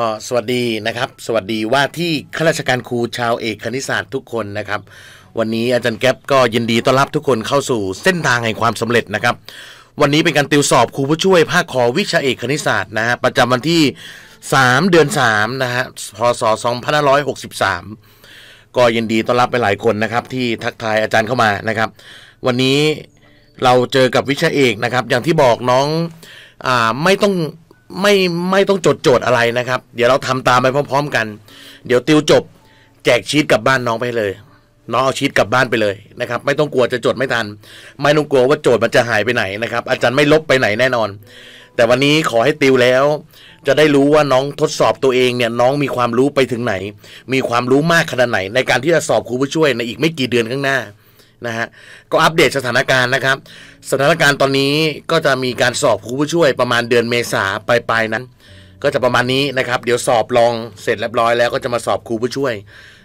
็สวัสดีนะครับสวัสดีว่าที่ข้าราชการครูชาวเอกคณิตศาสตร์ทุกคนนะครับ วันนี้อาจารย์แก๊ปก็ยินดีต้อนรับทุกคนเข้าสู่เส้นทางแห่งความสำเร็จนะครับ วันนี้เป็นการติวสอบครูผู้ช่วยภาคคอวิชาเอกคณิตศาสตร์นะฮะประจำวันที่ 3 เดือน 3นะฮะพศ2563ก็ยินดี ต้อนรับไปหลายคนนะครับ ที่ทักทายอาจารย์เข้ามานะครับ วันนี้เราเจอกับวิชาเอกนะครับอย่างที่บอกน้องอ่าไม่ต้องไม่ไม่ต้องจดโจทย์อะไรนะครับ เดี๋ยวเราทำตามไปพร้อม ๆ กัน เดี๋ยวติวจบ แจกชีตกลับบ้านน้องไปเลยน้องเอาชีตกลับบ้านไปเลยนะครับ ไม่ต้องกลัวจะ จดไม่ทัน ไม่ต้อง กลัวว่าโจทย์มันจะหายไปไหนนะครับอาจารย์ไม่ลบไปไหนแน่นอน แต่วันนี้ขอให้ติวแล้ว จะได้รู้ว่าน้องทดสอบตัวเองเนี่ยน้องมีความรู้ไปถึงไหน มีความรู้มากขนาดไหน ในการที่จะสอบครูผู้ช่วยในอีกไม่กี่เดือนข้างหน้านะฮะก็อัปเดตสถานการณ์นะครับสถานการณ์ตอนนี้ก็จะมีการสอบครูผู้ช่วยประมาณเดือนเมษาปลายๆนั้น ก็จะประมาณนี้นะครับ เดี๋ยวสอบลองเสร็จเรียบร้อยแล้วก็จะมาสอบครูผู้ช่วย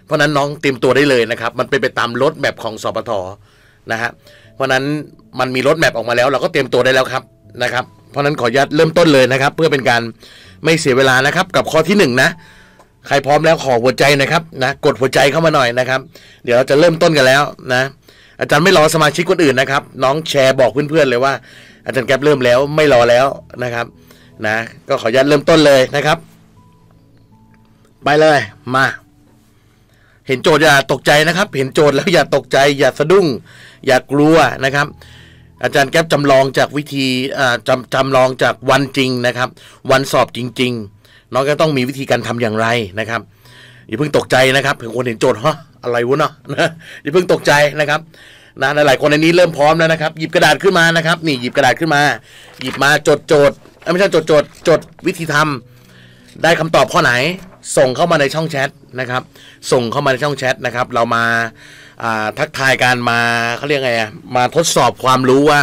เพราะนั้นน้องเตรียมตัวได้เลยนะครับ มันเป็นไปตามรถแบบของสอบปทนะฮะเพราะนั้นมันมีรถแบบออกมาแล้ว เราก็เตรียมตัวได้แล้วครับนะครับ เพราะนั้นขอญาตเริ่มต้นเลยนะครับ เพื่อเป็นการไม่เสียเวลานะครับ กับข้อที่1นนะใครพร้อมแล้วขอหัวใจนะครับนะกดหัวใจเข้ามาหน่อยนะครับ เดี๋ยวเราจะเริ่มต้นกันแล้วนะอาจารย์ไม่รอสมาชิกคนอื่นนะครับ น้องแชร์บอกเพื่อนๆเลยว่า อาจารย์แก๊ปเริ่มแล้วไม่รอแล้วนะครับ นะก็ขออนุญาตเริ่มต้นเลยนะครับไปเลย มา เห็นโจทย์อย่าตกใจนะครับ เห็นโจทย์แล้วอย่าตกใจอย่าสะดุ้ง อย่ากลัวนะครับ อาจารย์แก๊ปจำลองจากวิธีจำจำลองจากวันจริงนะครับ วันสอบจริงๆ น้องก็ต้องมีวิธีการทำอย่างไรนะครับอย่าเพิ่งตกใจนะครับ ถึงคนเห็นโจทย์ฮะอะไรวะเนาะอย่าเพิ่งตกใจนะครับนะหลายๆคนในนี้เริ่มพร้อมแล้วนะครับ หยิบกระดาษขึ้นมานะครับ นี่หยิบกระดาษขึ้นมา หยิบมาจดโจทย์ไม่ใช่จดโจทย์จดวิธีทำได้คำตอบข้อไหนส่งเข้ามาในช่องแชทนะครับส่งเข้ามาในช่องแชทนะครับเรามาทักทายการมาเขาเรียกไงมาทดสอบความรู้ว่า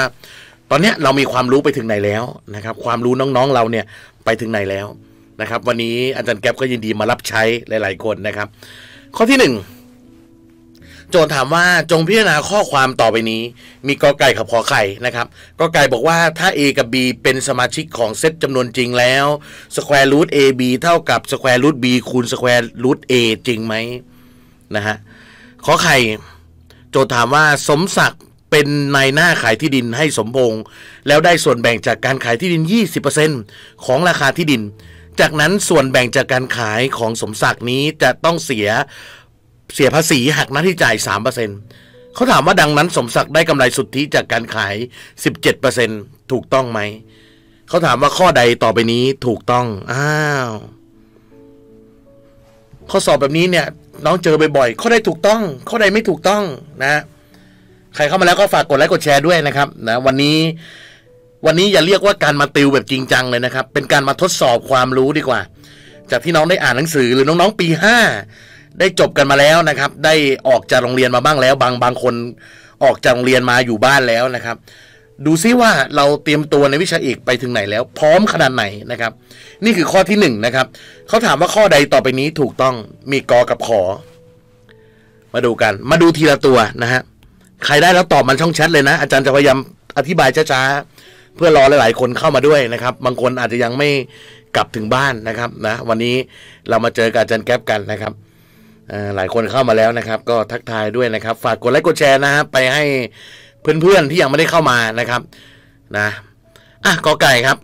ตอนนี้เรามีความรู้ไปถึงไหนแล้วนะครับความรู้น้องๆเราเนี่ยไปถึงไหนแล้วนะครับวันนี้อาจารย์แก๊ปก็ยินดีมารับใช้หลายๆคนนะครับ ข้อที่หนึ่งโจทย์ถามว่าจงพิจารณาข้อความต่อไปนี้ มีกอไก่กับขอไข่นะครับกอไก่บอกว่าถ้า A กับ B เป็นสมาชิกของเซตจำนวนจริงแล้วสแควร์รูทเอบเท่ากับสแควร์รูทบคูณสแควร์รูทเจริงไหมนะฮะขอไข่โจทย์ถามว่าสมศักดิ์เป็นในหน้าขายที่ดินให้สมพงษ์แล้วได้ส่วนแบ่งจากการขายที่ดิน 20%ของราคาที่ดิน จากนั้นส่วนแบ่งจากการขายของสมศักดิ์นี้จะต้องเสียเสียภาษีหักหน้าที่จ่าย 3%เขาถามว่าดังนั้นสมศักดิ์ได้กำไรสุทธิจากการขาย 17%ถูกต้องไหม เขาถามว่าข้อใดต่อไปนี้ถูกต้อง อ้าว ข้อสอบแบบนี้เนี่ย น้องเจอบ่อยๆข้อใดถูกต้อง ข้อใดไม่ถูกต้องนะ ใครเข้ามาแล้วก็ฝากกดไลค์กดแชร์ด้วยนะครับนะวันนี้ วันนี้อย่าเรียกว่าการมาติวแบบจริงจังเลยนะครับ เป็นการมาทดสอบความรู้ดีกว่า จากที่น้องได้อ่านหนังสือหรือน้อง ๆ ปีห้าได้จบกันมาแล้วนะครับ ได้ออกจากโรงเรียนมาบ้างแล้ว บางบางคนออกจากโรงเรียนมาอยู่บ้านแล้วนะครับ ดูซิว่าเราเตรียมตัวในวิชาเอกไปถึงไหนแล้ว พร้อมขนาดไหนนะครับ นี่คือข้อที่1นนะครับเขาถามว่าข้อใดต่อไปนี้ถูกต้องมีกอกับขอมาดูกัน มาดูทีละตัวนะฮะใครได้แล้วตอบมันช่องแชทเลยนะ อาจารย์จะพยายามอธิบายช้าๆเพื่อรอหลาย ๆ คนเข้ามาด้วยนะครับ บางคนอาจจะยังไม่กลับถึงบ้านนะครับนะ วันนี้เรามาเจอกับอาจารย์แก๊ปกันนะครับหลายคนเข้ามาแล้วนะครับ ก็ทักทายด้วยนะครับ ฝากกดไลค์กดแชร์นะฮะไปให้เพื่อนๆที่ยังไม่ได้เข้ามานะครับนะอ่ะกอไก่ครับ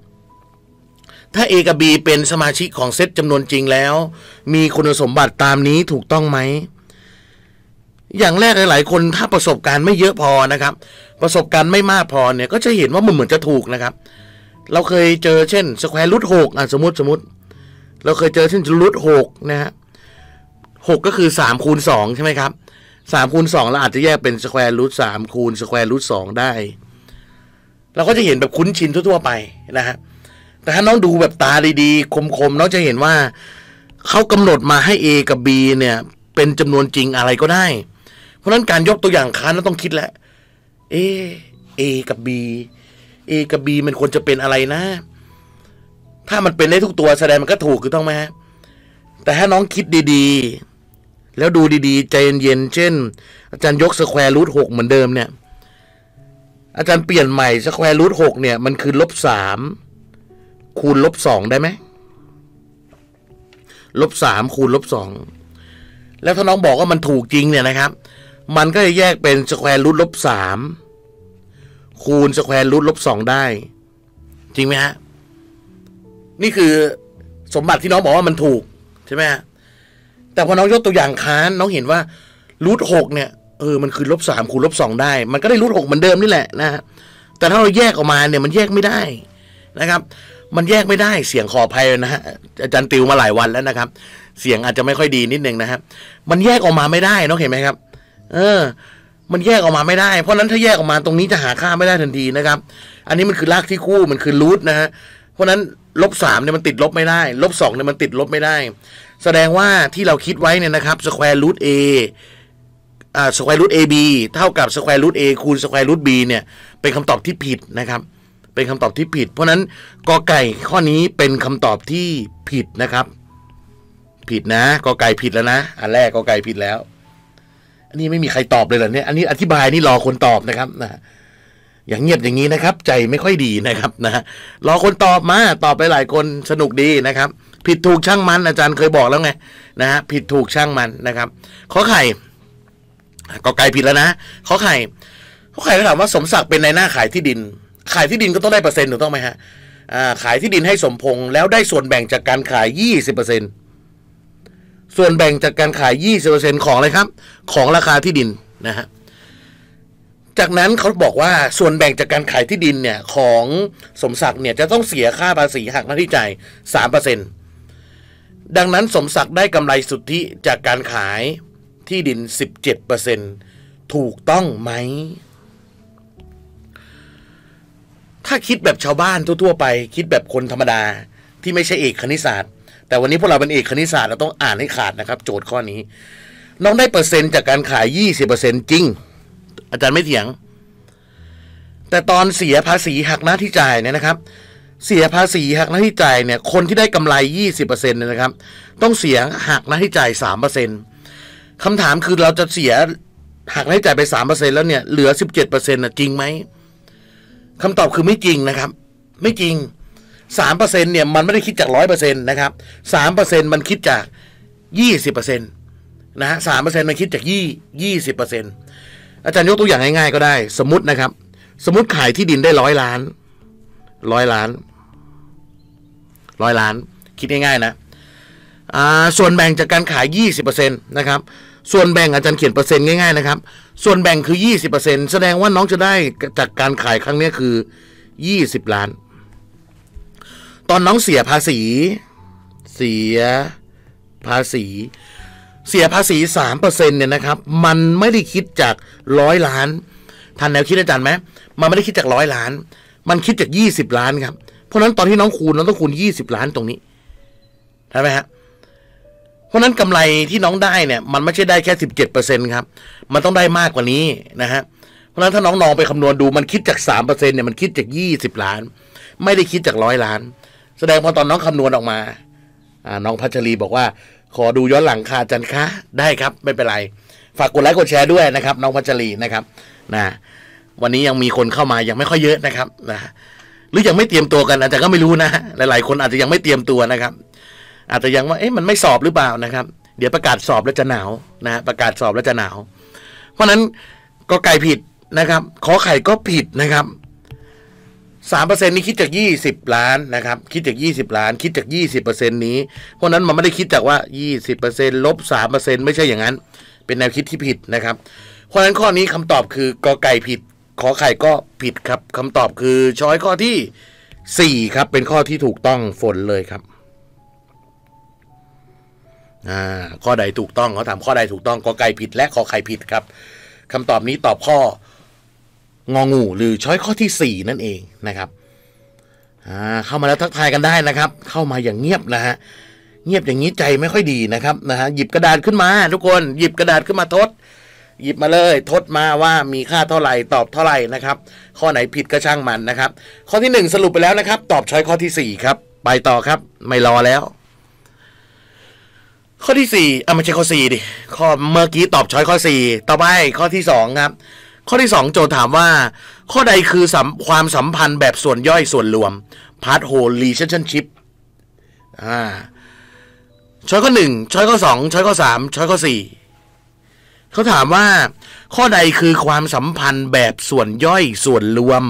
ถ้า A กับ B เป็นสมาชิกของเซตจำนวนจริงแล้ว มีคุณสมบัติตามนี้ถูกต้องไหมอย่างแรกหลาย ๆ คนถ้าประสบการณ์ไม่เยอะพอนะครับ ประสบการณ์ไม่มากพอเนี่ยก็จะเห็นว่ามันเหมือนจะถูกนะครับ เราเคยเจอเช่นสแควร์รูทหกอ่ะสมมติสมมติ เราเคยเจอเช่นรูทหกนะฮะหกก็คือสามคูณสองใช่ไหมครับสามคูณสองเราอาจจะแยกเป็นสแควร์รูทสามคูณสแควร์รูทสองได้เราก็จะเห็นแบบคุ้นชินทั่ว ๆไปนะฮะแต่ถ้าน้องดูแบบตาดีๆ คมๆ น้องจะเห็นว่า เขากำหนดมาให้ A กับ B เนี่ยเป็นจำนวนจริงอะไรก็ได้ เพราะนั้นการยกตัวอย่างค้านต้องคิดแหละเอเอกับ B A กับ B มันควรจะเป็นอะไรนะ ถ้ามันเป็นได้ทุกตัวแสดงมันก็ถูกคือต้องไหมแต่ถ้าน้องคิดดี ๆแล้วดูดีๆใจเย็นๆเช่นอาจารย์ยกสแควร์รูทหกเหมือนเดิมเนี่ยอาจารย์เปลี่ยนใหม่สแควร์รูทหกเนี่ยมันคือลบสามคูณลบสองได้ไหมลบสามคูณลบสองแล้วถ้าน้องบอกว่ามันถูกจริงเนี่ยนะครับ มันก็จะแยกเป็นสแควร์รูทลบสามคูณสแควร์รูทลบสองได้ จริงไหมฮะนี่คือสมบัติที่น้องบอกว่ามันถูกใช่ไหมฮะแต่พอน้องยกตัวอย่างค้านน้องเห็นว่ารูทหกเนี่ยเออมันคือลบสามคูณลบสองได้ มันก็ได้รูทหกเหมือนเดิมนี่แหละนะฮะ แต่ถ้าเราแยกออกมาเนี่ยมันแยกไม่ได้นะครับ มันแยกไม่ได้เสียงขอภัยนะฮะอาจารย์ติวมาหลายวันแล้วนะครับ เสียงอาจจะไม่ค่อยดีนิดนึงนะครับมันแยกออกมาไม่ได้น้องเห็นไหมครับ เออ มันแยกออกมาไม่ได้ เพราะนั้นถ้าแยกออกมาตรงนี้จะหาค่าไม่ได้ทันทีนะครับ อันนี้มันคือรากที่คู่มันคือรูทนะฮะเพราะนั้นลบสามเนี่ยมันติดลบไม่ได้ลบสองเนี่ยมันติดลบไม่ได้แสดงว่าที่เราคิดไว้เนี่ยนะครับสแควร์รูทเออ่าสแควร์รูทเอบีเท่ากับสแควร์รูทเอคูณสแควร์รูทบีเนี่ยเป็นคำตอบที่ผิดนะครับ เป็นคำตอบที่ผิด เพราะนั้นกอไก่ข้อนี้เป็นคำตอบที่ผิดนะครับ ผิดนะกอไก่ผิดแล้วนะ อันแรกกอไก่ผิดแล้ว อันนี้ไม่มีใครตอบเลยเหรอเนี่ยอันนี้อธิบายนี่รอคนตอบนะครับนะอย่างเงียบอย่างนี้นะครับ ใจไม่ค่อยดีนะครับนะรอคนตอบมาตอบไปหลายคนสนุกดีนะครับผิดถูกช่างมัน อาจารย์เคยบอกแล้วไงนะฮะผิดถูกช่างมันนะครับข้อไข่ก็ไกลผิดแล้วนะข้อไข่ข้อไข่ถามว่าสมศักดิ์เป็นในหน้าขายที่ดิน ขายที่ดินก็ต้องได้เปอร์เซ็นต์ถูกต้องไหมฮะขายที่ดินให้สมพงษ์แล้วได้ส่วนแบ่งจากการขาย 20%ส่วนแบ่งจากการขาย20%ของอะไรครับของราคาที่ดินนะฮะจากนั้นเขาบอกว่าส่วนแบ่งจากการขายที่ดินเนี่ยของสมศักดิ์เนี่ยจะต้องเสียค่าภาษีหักหน้าที่จ่าย3%เดังนั้นสมศักดิ์ได้กำไรสุทธิจากการขายที่ดิน 17%ถูกต้องไหม ถ้าคิดแบบชาวบ้านทั่วๆไป คิดแบบคนธรรมดาที่ไม่ใช่เอกคณิตศาสตร์ แต่วันนี้พวกเราเป็นเอกคณิตศาสตร์ เราต้องอ่านให้ขาดนะครับโจทย์ข้อนี้ น้องได้เปอร์เซ็นต์จากการขาย 20%จริง อาจารย์ไม่เถียง แต่ตอนเสียภาษีหักหน้าที่จ่ายเนี่ยนะครับเสียภาษีหักหน้าที่จ่ายเนี่ยคนที่ได้กำไร 20%เนี่ยนะครับ ต้องเสียหักหน้าที่จ่าย3%คำถามคือเราจะเสียหักหน้าที่จ่ายไป 3%แล้วเนี่ยเหลือ 17%นะจริงไหมคำตอบคือไม่จริงนะครับ ไม่จริง3%เนี่ยมันไม่ได้คิดจาก 100%นะครับ 3%มันคิดจาก 20%นะฮะสามเปอร์เซ็นต์มันคิดจากยี่ยี่สิบเปอร์เซ็นต์อาจารย์ยกตัวอย่างง่ายๆก็ได้ สมมตินะครับ สมมติขายที่ดินได้ร้อยล้านร้อยล้านร้อยล้านคิดง่ายๆนะส่วนแบ่งจากการขาย 20%นะครับ ส่วนแบ่งอาจารย์เขียนเปอร์เซ็นต์ง่ายๆนะครับส่วนแบ่งคือ20%แสดงว่าน้องจะได้ จากการขายครั้งนี้คือ 20 ล้านตอนน้องเสียภาษี เสีย ภาษี เสียภาษี3%เนี่ยนะครับ มันไม่ได้คิดจากร้อยล้านทันแนวคิดอาจารย์ไหมมันไม่ได้คิดจากร้อยล้าน มันคิดจาก20ล้านครับเพราะนั้นตอนที่น้องคูณน้องต้องคูณยี่สิบล้านตรงนี้ ใช่ไหมฮะเพราะนั้นกำไรที่น้องได้เนี่ยมันไม่ใช่ได้แค่สิบเจ็ดเปอร์เซ็นครับ มันต้องได้มากกว่านี้นะฮะเพราะนั้นถ้าน้องนองไปคำนวณดูมันคิดจากสามเปอร์เซ็นเนี่ยมันคิดจากยี่สิบล้าน ไม่ได้คิดจากร้อยล้าน แสดงพอตอนน้องคำนวณออกมา อ่าน้องพัชรีบอกว่า ขอดูย้อนหลังค่ะจันคะ ได้ครับ ไม่เป็นไร ฝากกดไลค์กดแชร์ด้วยนะครับ น้องพัชรีนะครับ นะ วันนี้ยังมีคนเข้ามายังไม่ค่อยเยอะนะครับ นะหรือยังไม่เตรียมตัวกัน อาจจะก็ไม่รู้นะ หลาย ๆคนอาจจะยังไม่เตรียมตัวนะครับ อาจจะยังว่าเอ๊ะมันไม่สอบหรือเปล่านะครับ เดี๋ยวประกาศสอบแล้วจะหนาวนะประกาศสอบแล้วจะหนาวเพราะนั้นก็ไก่ผิดนะครับขอไข่ก็ผิดนะครับสามเปอร์เซ็นต์นี้คิดจากยี่สิบล้านนะครับ คิดจากยี่สิบล้าน คิดจากยี่สิบเปอร์เซ็นต์นี้เพราะนั้นมันไม่ได้คิดจากว่ายี่สิบเปอร์เซ็นต์ลบสามเปอร์เซ็นต์ไม่ใช่อย่างนั้นเป็นแนวคิดที่ผิดนะครับ เพราะนั้นข้อนี้คำตอบคือกอไก่ผิดขอไข่ก็ผิดครับคำตอบคือช้อยข้อที่4ครับ เป็นข้อที่ถูกต้องฝนเลยครับอ่าข้อใดถูกต้องเขาถามข้อใดถูกต้องกอไก่ผิด และขอไข่ผิดครับคำตอบนี้ตอบข้ององูหรือช้อยข้อที่4นั่นเองนะครับอ่าเข้ามาแล้วทักทายกันได้นะครับ เข้ามาอย่างเงียบนะฮะเงียบอย่างนี้ใจไม่ค่อยดีนะครับนะฮะหยิบกระดาษขึ้นมา ทุกคนหยิบกระดาษขึ้นมาทดหยิบมาเลยทดมาว่ามีค่าเท่าไหร่ ตอบเท่าไหร่นะครับ ข้อไหนผิดก็ช่างมันนะครับ ข้อที่ 1 สรุปไปแล้วนะครับ ตอบช้อยข้อที่ 4 ครับ ไปต่อครับ ไม่รอแล้ว ข้อที่4ี่อ่ะไม่ใช่ข้อ 4 ดิข้อเมื่อกี้ตอบช้อยข้อ 4 ต่อไปข้อที่2ครับ ข้อที่ 2 โจทย์ถามว่า ข้อใดคือความสัมพันธ์แบบส่วนย่อยส่วนรวมพาร์ทโฮลรีเชนชิพอ่าช้อยข้อ 1ช้อยข้อ 2ช้อยข้อ3ช้อยข้อ 4เขาถามว่า ข้อใดคือความสัมพันธ์แบบส่วนย่อยส่วนรวม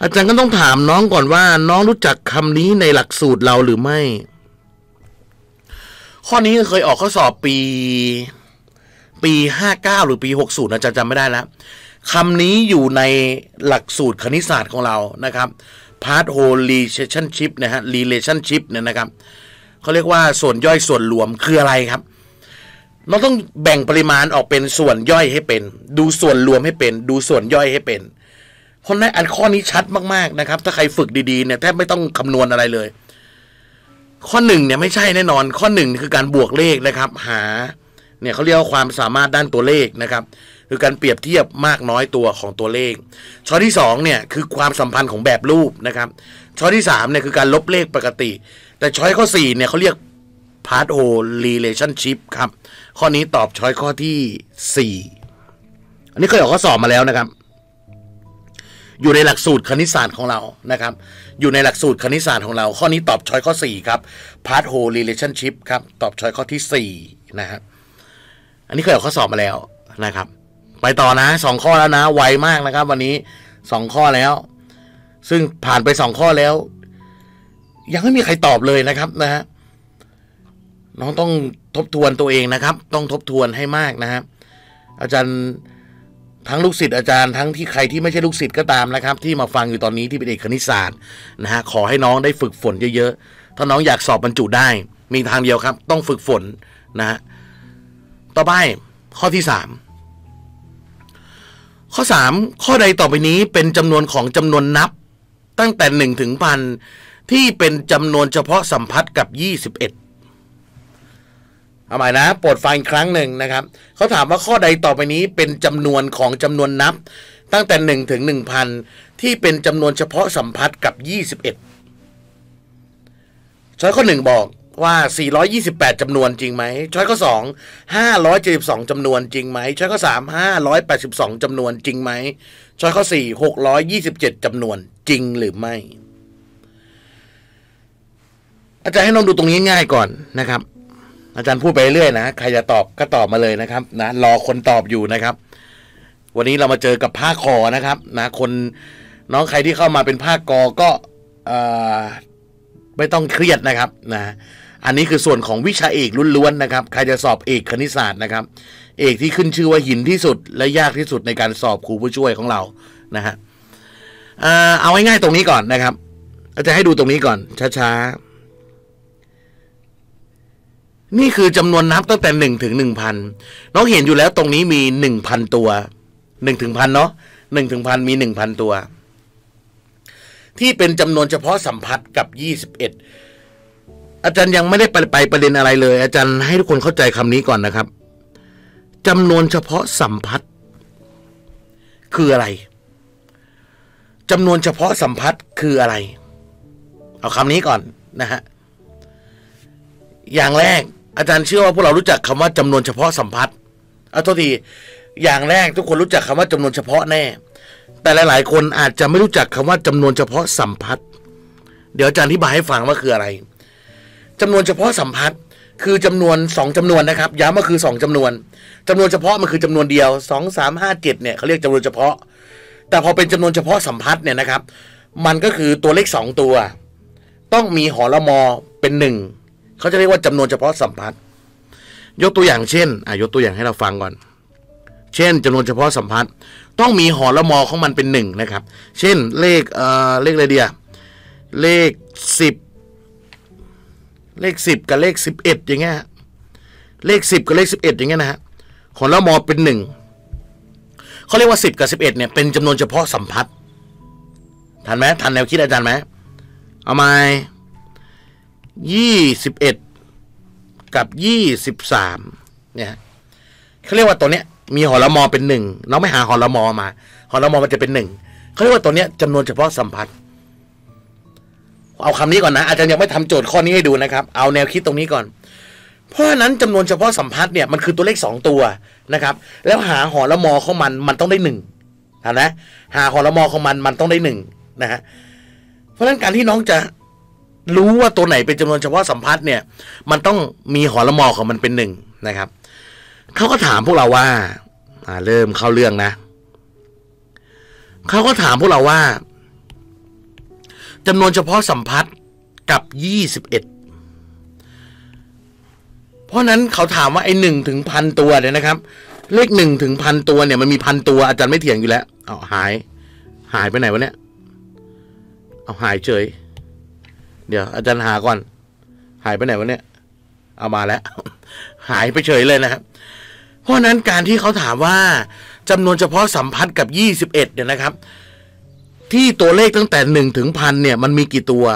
อาจารย์ก็ต้องถามน้องก่อนว่าน้องรู้จักคำนี้ในหลักสูตรเราหรือไม่ ข้อนี้เคยออกข้อสอบปี ปีห้าเก้าหรือปีหกศูนย์อาจารย์จำไม่ได้แล้วคำนี้อยู่ในหลักสูตรคณิตศาสตร์ของเรานะครับพา h o l e relationship นะฮะ relationship เนี่ยนะครับ เขาเรียกว่าส่วนย่อยส่วนรวมคืออะไรครับเราต้องแบ่งปริมาณออกเป็นส่วนย่อยให้เป็น ดูส่วนรวมให้เป็น ดูส่วนย่อยให้เป็น คนนั้นอันข้อนี้ชัดมากๆนะครับ ถ้าใครฝึกดีๆเนี่ยแทบไม่ต้องคำนวณอะไรเลย ข้อหนึ่งเนี่ยไม่ใช่แน่นอนข้อหนึ่งคือการบวกเลขนะครับ หาเนี่ยเขาเรียกว่าความสามารถด้านตัวเลขนะครับ คือการเปรียบเทียบมากน้อยตัวของตัวเลขช้อที่สองเนี่ยคือความสัมพันธ์ของแบบรูปนะครับช้อที่สามเนี่ยคือการลบเลขปกติ แต่ช้อยข้อสี่เนี่ยเขาเรียกพาร์ทโอ relationship ครับข้อนี้ตอบช้อยข้อที่สี่อันนี้เคยออกข้อสอบมาแล้วนะครับ อยู่ในหลักสูตรคณิตศาสตร์ของเรานะครับ อยู่ในหลักสูตรคณิตศาสตร์ของเรา ข้อนี้ตอบช้อยข้อสี่ครับ part whole relationship ครับ ตอบช้อยข้อที่สี่นะครับอันนี้เคยออกข้อสอบมาแล้วนะครับ ไปต่อนะ สองข้อแล้วนะ ไวมากนะครับ วันนี้สองข้อแล้ว ซึ่งผ่านไปสองข้อแล้ว ยังไม่มีใครตอบเลยนะครับนะฮะ น้องต้องทบทวนตัวเองนะครับ ต้องทบทวนให้มากนะครับอาจารย์ทั้งลูกศิษย์อาจารย์ทั้งที่ใครที่ไม่ใช่ลูกศิษย์ก็ตามนะครับที่มาฟังอยู่ตอนนี้ที่เป็นเอกคณิตศาสตร์นะฮะขอให้น้องได้ฝึกฝนเยอะ ๆ ถ้าน้องอยากสอบบรรจุได้ มีทางเดียวครับต้องฝึกฝนนะฮะต่อไป ข้อที่สามข้อสามข้อใดต่อไปนี้เป็นจำนวนของจำนวนนับตั้งแต่หนึ่งถึงพันที่เป็นจำนวนเฉพาะสัมพัทธ์กับยี่สิบเอ็ดเอาใหม่นะโปรดฟังครั้งหนึ่งนะครับเขาถามว่าข้อใดต่อไปนี้เป็นจำนวนของจำนวนนับ ตั้งแต่หนึ่งถึงหนึ่งพันที่เป็นจำนวนเฉพาะสัมพัทธ์กับยี่สิบเอ็ดช้อยข้อหนึ่งบอกว่า428 จำนวนจริงไหมช้อยข้อ2 572 จำนวนจริงไหมช้อยข้อ3 582 จำนวนจริงไหมช้อยข้อ4 627 จำนวนจริงหรือไม่ อาจารย์ให้น้องดูตรงนี้ง่ายก่อนนะครับอาจารย์พูดไปเรื่อยนะใครจะตอบก็ตอบมาเลยนะครับนะรอคนตอบอยู่นะครับ วันนี้เรามาเจอกับผ้าคอนะครับนะคนน้องใครที่เข้ามาเป็นผ้ากอก็ไม่ต้องเครียดนะครับ นะ อันนี้คือส่วนของวิชาเอกล้วนๆนะครับ ใครจะสอบเอกคณิตศาสตร์นะครับ เอกที่ขึ้นชื่อว่าหินที่สุดและยากที่สุดในการสอบครูผู้ช่วยของเรานะฮะเอาง่ายๆตรงนี้ก่อนนะครับจะให้ดูตรงนี้ก่อนช้าๆนี่คือจำนวนนับตั้งแต่หนึ่งถึงหนึ่งพัน น้องเห็นอยู่แล้วตรงนี้มีหนึ่งพันตัวหนึ่งถึงพันเนาะหนึ่งถึงพันมีหนึ่งพันตัว ที่เป็นจำนวนเฉพาะสัมผัสกับยี่สิบเอ็ดอาจารย์ยังไม่ได้ไปไปประเด็นอะไรเลย อาจารย์ให้ทุกคนเข้าใจคำนี้ก่อนนะครับจำนวนเฉพาะสัมผัส คืออะไรจำนวนเฉพาะสัมผัสคืออะไรเอาคำนี้ก่อนนะฮะอย่างแรกอาจารย์ เชื่อว่าพวกเรารู้จักคำว่าจำนวนเฉพาะสัมพัทธ์เอาทัวทีอย่างแรกทุกคนรู้จักคำว่าจำนวนเฉพาะแน่ แต่หลาย ๆ คนอาจจะไม่รู้จักคำว่าจำนวนเฉพาะสัมพัทธ์เดี๋ยวอาจารย์อธิบายให้ฟัง ว่าคืออะไร จำนวนเฉพาะสัมพัทธ์คือจำนวน2จำนวนนะครับย้ำว่าคือ 2 จำนวนจำนวนเฉพาะมันคือจำนวนเดียว2 3 5 7เนี่ยเขาเรียกจำนวนเฉพาะ แต่พอเป็นจำนวนเฉพาะสัมพัทธ์เนี่ยนะครับ มันก็คือตัวเลข 2 ตัว ต้องมีหอละมอเป็น1เขาจะเรียกว่าจำนวนเฉพาะสัมพัทธ์ ยกตัวอย่างเช่นอ่ะยกตัวอย่างให้เราฟังก่อน เช่น จำนวนเฉพาะสัมพัทธ์ต้องมีหอละมอของมันเป็นหนึ่งนะครับ เช่นเลขเอ่อเลขอะไรเดีย เลขสิบ เลขสิบกับเลขสิบเอ็ดอย่างเงี้ย เลขสิบกับเลขสิบเอ็ดอย่างเงี้ยนะฮะหอละมอเป็นหนึ่ง เขาเรียกว่าสิบกับสิบเอ็ดเนี่ยเป็นจำนวนเฉพาะสัมพัทธ์ ทันไหมทันแนวคิดอาจารย์ไหมเอาไหมยี่สิบเอ็ดกับยี่สิบสามเนี่ยเขาเรียกว่าตัวเนี้ย มีหอละมอเป็นหนึ่งเราไม่หาหอละมอมาหอละมอมันจะเป็นหนึ่งเขาเรียกว่าตัวเนี้ยจำนวนเฉพาะสัมพัทธ์เอาคำนี้ก่อนนะอาจารย์ยังไม่ทำโจทย์ข้อนี้ให้ดูนะครับ เอาแนวคิดตรงนี้ก่อน เพราะะนั้นจำนวนเฉพาะสัมพัทธ์เนี่ยมันคือตัวเลขสองตัวนะครับ แล้วหาหอละมอของมันมันต้องได้หนึ่งนะหาหอละมอของมันมันต้องได้หนึ่งนะฮะเพราะฉะนั้นการที่น้องจะรู้ว่าตัวไหนเป็นจำนวนเฉพาะสัมพัทธ์เนี่ย มันต้องมีหอละมอของมันเป็นหนึ่งนะครับเขาก็ถามพวกเราว่าเริ่มเข้าเรื่องนะเขาก็ถามพวกเราว่าจำนวนเฉพาะสัมพัทธ์กับยี่สิบเอ็ดเพราะนั้นเขาถามว่าไอ้หนึ่งถึงพันตัวเนี่ยนะครับ เลขหนึ่งถึงพันตัวเนี่ย มันมีพันตัวอาจารย์ไม่เถียงอยู่แล้วเอาหาย หายไปไหนวะเนี่ยเอาหายเฉยเดี๋ยว อาจารย์หาก่อน หายไปไหนวะเนี่ยเอามาแล้ว หายไปเฉยเลยนะครับ เพราะนั้นการที่เขาถามว่าจำนวนเฉพาะสัมพันธ์กับยี่สิบเอ็ดเนี่ยนะครับ ที่ตัวเลขตั้งแต่หนึ่งถึงพันเนี่ย มันมีกี่ตัว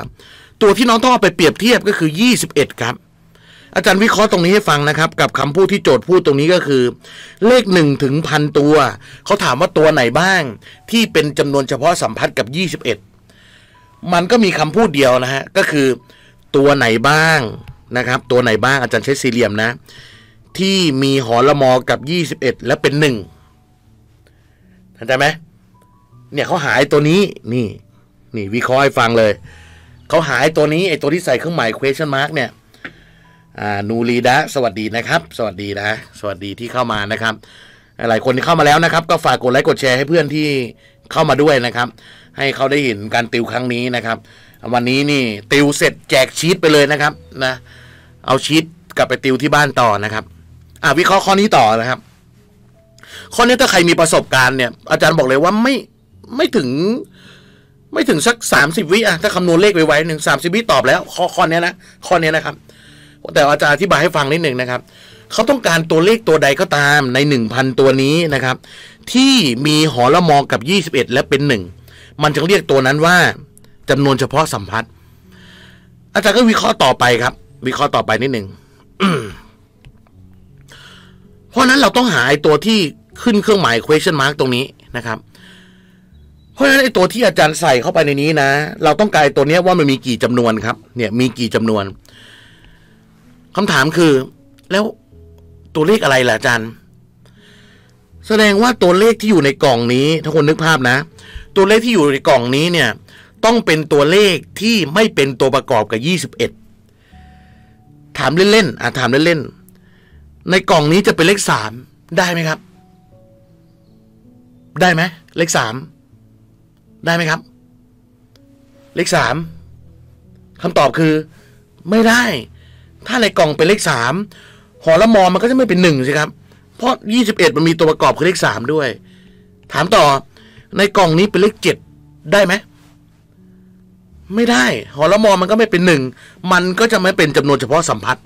ตัวที่น้องต้องเอาไปเปรียบเทียบก็คือยี่สิบเอ็ดครับ อาจารย์วิเคราะห์ตรงนี้ให้ฟังนะครับ กับคำพูดที่โจทย์พูดตรงนี้ก็คือ เลขหนึ่งถึงพันตัวเขาถามว่าตัวไหนบ้างที่เป็นจำนวนเฉพาะสัมพันธ์กับยี่สิบเอ็ดมันก็มีคำพูดเดียวนะฮะ ก็คือ ตัวไหนบ้างนะครับ ตัวไหนบ้างอาจารย์ใช้สี่เหลี่ยมนะ ที่มีหอละมอกับยี่สิบเอ็ดและเป็นหนึ่งเข้าใจไหมเนี่ยเขาหายตัวนี้นี่นี่วิเคราะห์ให้ฟังเลย เขาหายตัวนี้ ไอตัวที่ใส่เครื่องหมาย question mark เนี่ยอ่านูรีดะสวัสดีนะครับ สวัสดีนะ สวัสดีที่เข้ามานะครับ หลายคนที่เข้ามาแล้วนะครับ ก็ฝากกดไลค์กดแชร์ให้เพื่อนที่เข้ามาด้วยนะครับให้เขาได้เห็นการติวครั้งนี้นะครับ วันนี้นี่ติวเสร็จแจกชีตไปเลยนะครับนะเอาชีตกลับไปติวที่บ้านต่อนะครับ อ่าวิเคราะห์ข้อนี้ต่อนะครับ ข้อนี้ถ้าใครมีประสบการณ์เนี่ย อาจารย์บอกเลยว่าไม่ไม่ถึง ไม่ถึงสักสามสิบวิอะถ้าคำนวณเลขไวๆหนึ่งสามสิบวิตอบแล้วข้อข้อนี้นะข้อนี้นะครับแต่อาจารย์อธิบายให้ฟังนิดหนึ่งนะครับ เขาต้องการตัวเลขตัวใดก็ตามในหนึ่งพันตัวนี้นะครับ ที่มีหอละมอกับยี่สิบเอ็ดและเป็นหนึ่งมันจะเรียกตัวนั้นว่า จำนวนเฉพาะสัมพัทธ์อาจารย์ก็วิเคราะห์ต่อไปครับ วิเคราะห์ต่อไปนิดหนึ่งเพราะนั้นเราต้องหาไอ้ตัวที่ขึ้นเครื่องหมาย question mark ตรงนี้นะครับ เพราะฉะนั้นไอ้ตัวที่อาจารย์ใส่เข้าไปในนี้นะเราต้องการตัวเนี้ยว่ามันมีกี่จำนวนครับ เนี่ย มีกี่จำนวน คำถามคือ แล้วตัวเลขอะไรล่ะอาจารย์แสดงว่าตัวเลขที่อยู่ในกล่องนี้ถ้าคนนึกภาพนะตัวเลขที่อยู่ในกล่องนี้เนี่ย ต้องเป็นตัวเลขที่ไม่เป็นตัวประกอบกับ21ถามเล่นๆอ่ะถามเล่นๆในกล่องนี้จะเป็นเลขสามได้ไหมครับ ได้ไหมเลขสามได้ไหมครับ เลขสามคำตอบคือ ไม่ได้ ถ้าในกล่องเป็นเลขสามหอละมอมันก็จะไม่เป็นหนึ่งสิครับเพราะ 21 มันมีตัวประกอบคือเลข 3 ด้วย ถามต่อในกล่องนี้เป็นเลข 7 ได้ไหม ไม่ได้หอละมอมันก็ไม่เป็นหนึ่ง มันก็จะไม่เป็นจำนวนเฉพาะสัมพัทธ์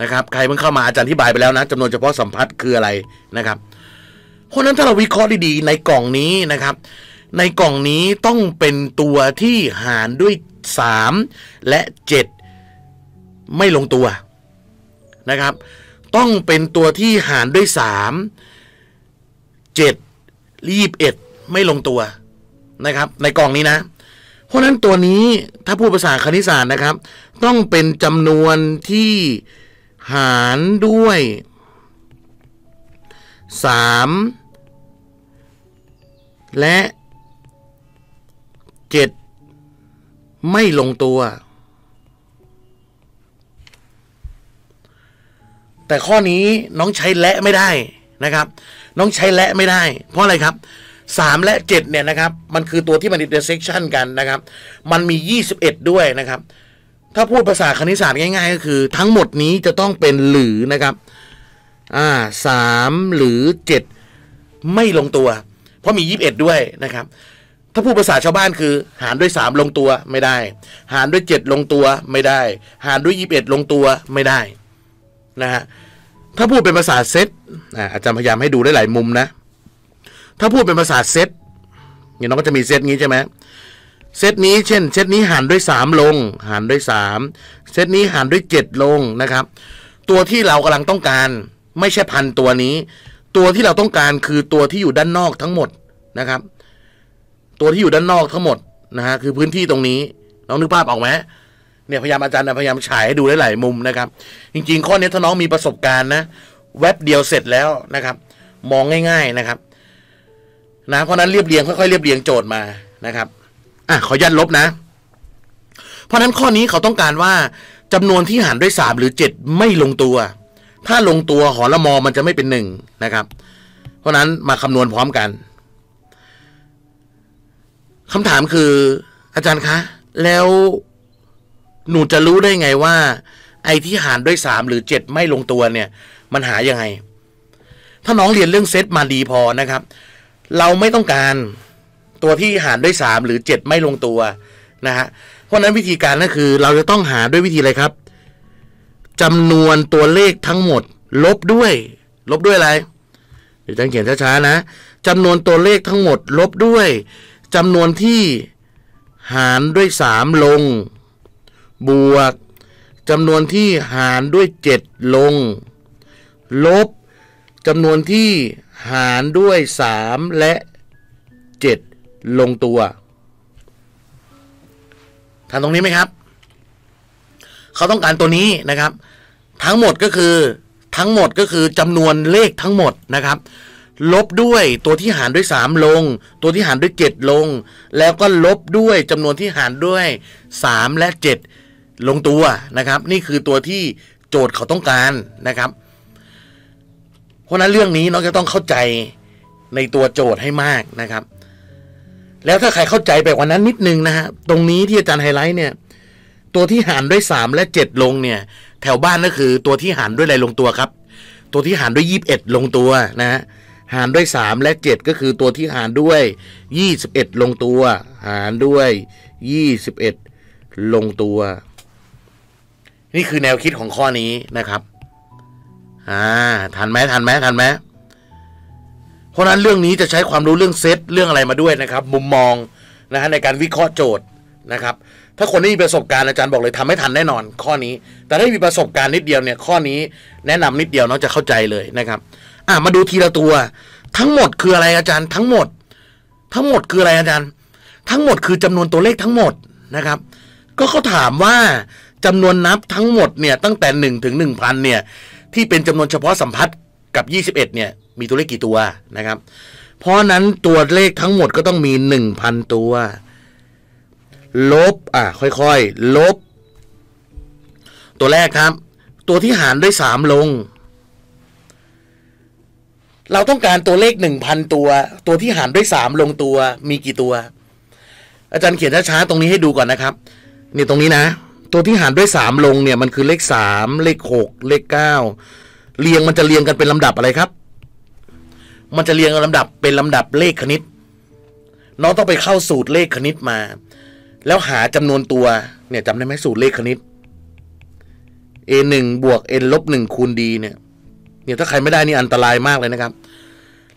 นะครับ ใครเพิ่งเข้ามาอาจารย์อธิบายไปแล้วนะจำนวนเฉพาะสัมพัทธ์คืออะไรนะครับ เพราะนั้นถ้าเราวิเคราะห์ดีๆ ในกล่องนี้นะครับ ในกล่องนี้ต้องเป็นตัวที่หารด้วย 3 และ 7 ไม่ลงตัว นะครับต้องเป็นตัวที่หารด้วยสามเจ็ดรีบเอ็ดไม่ลงตัว นะครับ ในกล่องนี้นะ เพราะนั้นตัวนี้ถ้าพูดภาษาคณิตศาสตร์นะครับ ต้องเป็นจำนวนที่หารด้วยสามและเจ็ดไม่ลงตัวแต่ข้อนี้น้องใช้และไม่ได้นะครับ น้องใช้และไม่ได้ เพราะอะไรครับสามและเจ็ดเนี่ยนะครับ มันคือตัวที่มันดิเดเซชันกันนะครับ มันมียี่สิบเอ็ดด้วยนะครับ ถ้าพูดภาษาคณิตศาสตร์ง่ายๆก็คือ ทั้งหมดนี้จะต้องเป็นหรือนะครับอ่าสามหรือเจ็ดไม่ลงตัว เพราะมียี่บเอ็ดด้วยนะครับ ถ้าพูดภาษาชาวบ้านคือ หารด้วยสามลงตัวไม่ได้ หารด้วยเจ็ดลงตัวไม่ได้ หารด้วยยี่บเอ็ดลงตัวไม่ได้นะฮะถ้าพูดเป็นภาษาเซตอาจารย์พยายามให้ดูได้หลายมุมนะถ้าพูดเป็นภาษาเซตเนี่ยน้องก็จะมีเซตนี้ใช่ไหมเซตนี้เช่นเซตนี้หารด้วย 3 ลงหารด้วย3เซตนี้หารด้วย 7 ลงนะครับ ตัวที่เรากำลังต้องการไม่ใช่พันตัวนี้ ตัวที่เราต้องการคือตัวที่อยู่ด้านนอกทั้งหมดนะครับ ตัวที่อยู่ด้านนอกทั้งหมดนะฮะคือพื้นที่ตรงนี้น้องนึกภาพออกไหมเนี่ยพยายามอาจารย์พยายามฉายให้ดูได้หลายมุมนะครับจริงๆข้อนี้ถ้าน้องมีประสบการณ์นะเว็บเดียวเสร็จแล้วนะครับ มองง่าย ๆนะครับนะเพราะนั้นเรียบเรียงค่อยๆเรียบเรียงโจทย์มานะครับอ่ะขอยันลบนะ เพราะนั้นข้อนี้เขาต้องการว่าจำนวนที่หารด้วยสามหรือเจ็ดไม่ลงตัว ถ้าลงตัวหอละมอมันจะไม่เป็นหนึ่งนะครับ เพราะนั้นมาคำนวณพร้อมกันคำถามคืออาจารย์คะแล้วหนูจะรู้ได้ไงว่า ไอ้ที่หารด้วยสามหรือเจ็ดไม่ลงตัวเนี่ยมันหายังไง ถ้าน้องเรียนเรื่องเซตมาดีพอนะครับ เราไม่ต้องการตัวที่หารด้วยสามหรือเจ็ดไม่ลงตัวนะฮะเพราะนั้นวิธีการก็คือ เราจะต้องหาด้วยวิธีอะไรครับจำนวนตัวเลขทั้งหมด ลบด้วย ลบด้วยอะไรเดี๋ยวจะเขียนช้าๆนะจำนวนตัวเลขทั้งหมด ลบด้วยจำนวนที่หารด้วยสามลงบวกจำนวนที่หารด้วย 7 ลง ลบจำนวนที่หารด้วย 3 และ 7 ลงตัวทำตรงนี้ไหมครับ เขาต้องการตัวนี้นะครับ ทั้งหมดก็คือทั้งหมดก็คือจำนวนเลขทั้งหมดนะครับ ลบด้วยตัวที่หารด้วย 3 ลง ตัวที่หารด้วย 7 ลง แล้วก็ลบด้วยจำนวนที่หารด้วย 3 และ 7ลงตัวนะครับ นี่คือตัวที่โจทย์เขาต้องการนะครับเพราะนั้นเรื่องนี้นาะจะต้องเข้าใจในตัวโจทย์ให้มากนะครับ แล้วถ้าใครเข้าใจไปกว่านั้นนิดนึงนะฮะตรงนี้ที่อาจารย์ไฮไลท์เนี่ย ตัวที่หารด้วยสามและเจ็ดลงเนี่ย แถวบ้านก็คือตัวที่หารด้วยอะไรลงตัวครับ ตัวที่หารด้วยยีิบเอ็ดลงตัวนะฮะหารด้วย 3 และ 7 ก็คือตัวที่หารด้วย 21 ลงตัว หารด้วย21ลงตัวนี่คือแนวคิดของข้อนี้นะครับ อ่า ทันไหมทันไหมทันไหมเพราะนั้นเรื่องนี้จะใช้ความรู้เรื่องเซตเรื่องอะไรมาด้วยนะครับ มุมมองนะฮะในการวิเคราะห์โจทย์นะครับ ถ้าคนที่มีประสบการณ์อาจารย์บอกเลยทำให้ทันแน่นอน ข้อนี้ แต่ถ้ามีประสบการณ์นิดเดียวเนี่ยข้อนี้ แนะนำนิดเดียวน้องจะเข้าใจเลยนะครับอ่ามาดูทีละตัว ทั้งหมดคืออะไรอาจารย์ทั้งหมด ทั้งหมดคืออะไรอาจารย์ ทั้งหมดคือจำนวนตัวเลขทั้งหมดนะครับ ก็เขาถามว่าจำนวนนับทั้งหมดเนี่ย ตั้งแต่1ถึง1,000เนี่ย ที่เป็นจำนวนเฉพาะสัมพัทธ์กับ 21เนี่ย มีตัวเลขกี่ตัวนะครับ เพราะนั้นตัวเลขทั้งหมดก็ต้องมี1,000 ตัว ลบ อ่ะ ค่อยๆลบ ตัวแรกครับ ตัวที่หารด้วย 3 ลง เราต้องการตัวเลข1,000 ตัวตัวที่หารด้วย 3 ลงตัวมีกี่ตัว อาจารย์เขียนช้าๆตรงนี้ให้ดูก่อนนะครับนี่ตรงนี้นะตัวที่หารด้วยสามลงเนี่ยมันคือเลขสามเลขหกเลขเก้าเรียงมันจะเรียงกันเป็นลำดับอะไรครับ มันจะเรียงลำดับเป็นลำดับเลขคณิตน้องต้องไปเข้าสูตรเลขคณิตมา แล้วหาจำนวนตัวเนี่ยจำได้ไหมสูตรเลขคณิต a หนึ่งบวก n ลบหนึ่งคูณ d เนี่ย เนี่ยถ้าใครไม่ได้นี่อันตรายมากเลยนะครับ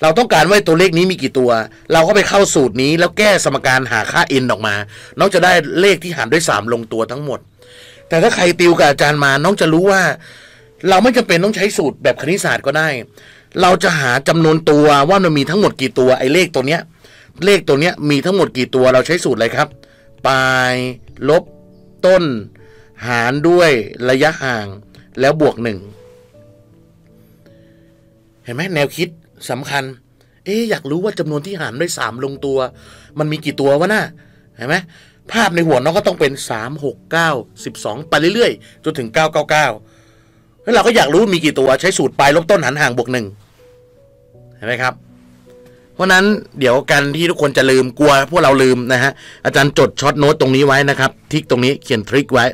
เราต้องการว่าตัวเลขนี้มีกี่ตัว เราก็ไปเข้าสูตรนี้ แล้วแก้สมการหาค่า n ออกมาน้องจะได้เลขที่หารด้วย3ลงตัวทั้งหมดแต่ถ้าใครติวกับอาจารย์มาน้องจะรู้ว่าเราไม่จำเป็นต้องใช้สูตรแบบคณิตศาสตร์ก็ได้ เราจะหาจำนวนตัวว่ามันมีทั้งหมดกี่ตัวไอ้เลขตัวเนี้ยเลขตัวเนี้ยมีทั้งหมดกี่ตัวเราใช้สูตรอะไรครับปลาย ลบ ต้นหารด้วยระยะห่าง แล้วบวกหนึ่งเห็นไหมแนวคิดสำคัญ เอ๊อยากรู้ว่าจำนวนที่หารด้วยสามลงตัวมันมีกี่ตัววะนะ่ะเห็นไหมภาพในหัวน้องก็ต้องเป็น 3 6 9 12 ไปเรื่อยๆจนถึง 999แล้วเราก็อยากรู้มีกี่ตัวใช้สูตรปลายลบต้นหันห่างบวกหนึ่ง เห็นไหมครับ เพราะนั้นเดี๋ยวกันที่ทุกคนจะลืมกลัวพวกเราลืมนะฮะอาจารย์จดช็อตโน้ตตรงนี้ไว้นะครับทิกตรงนี้เขียนทริกไว้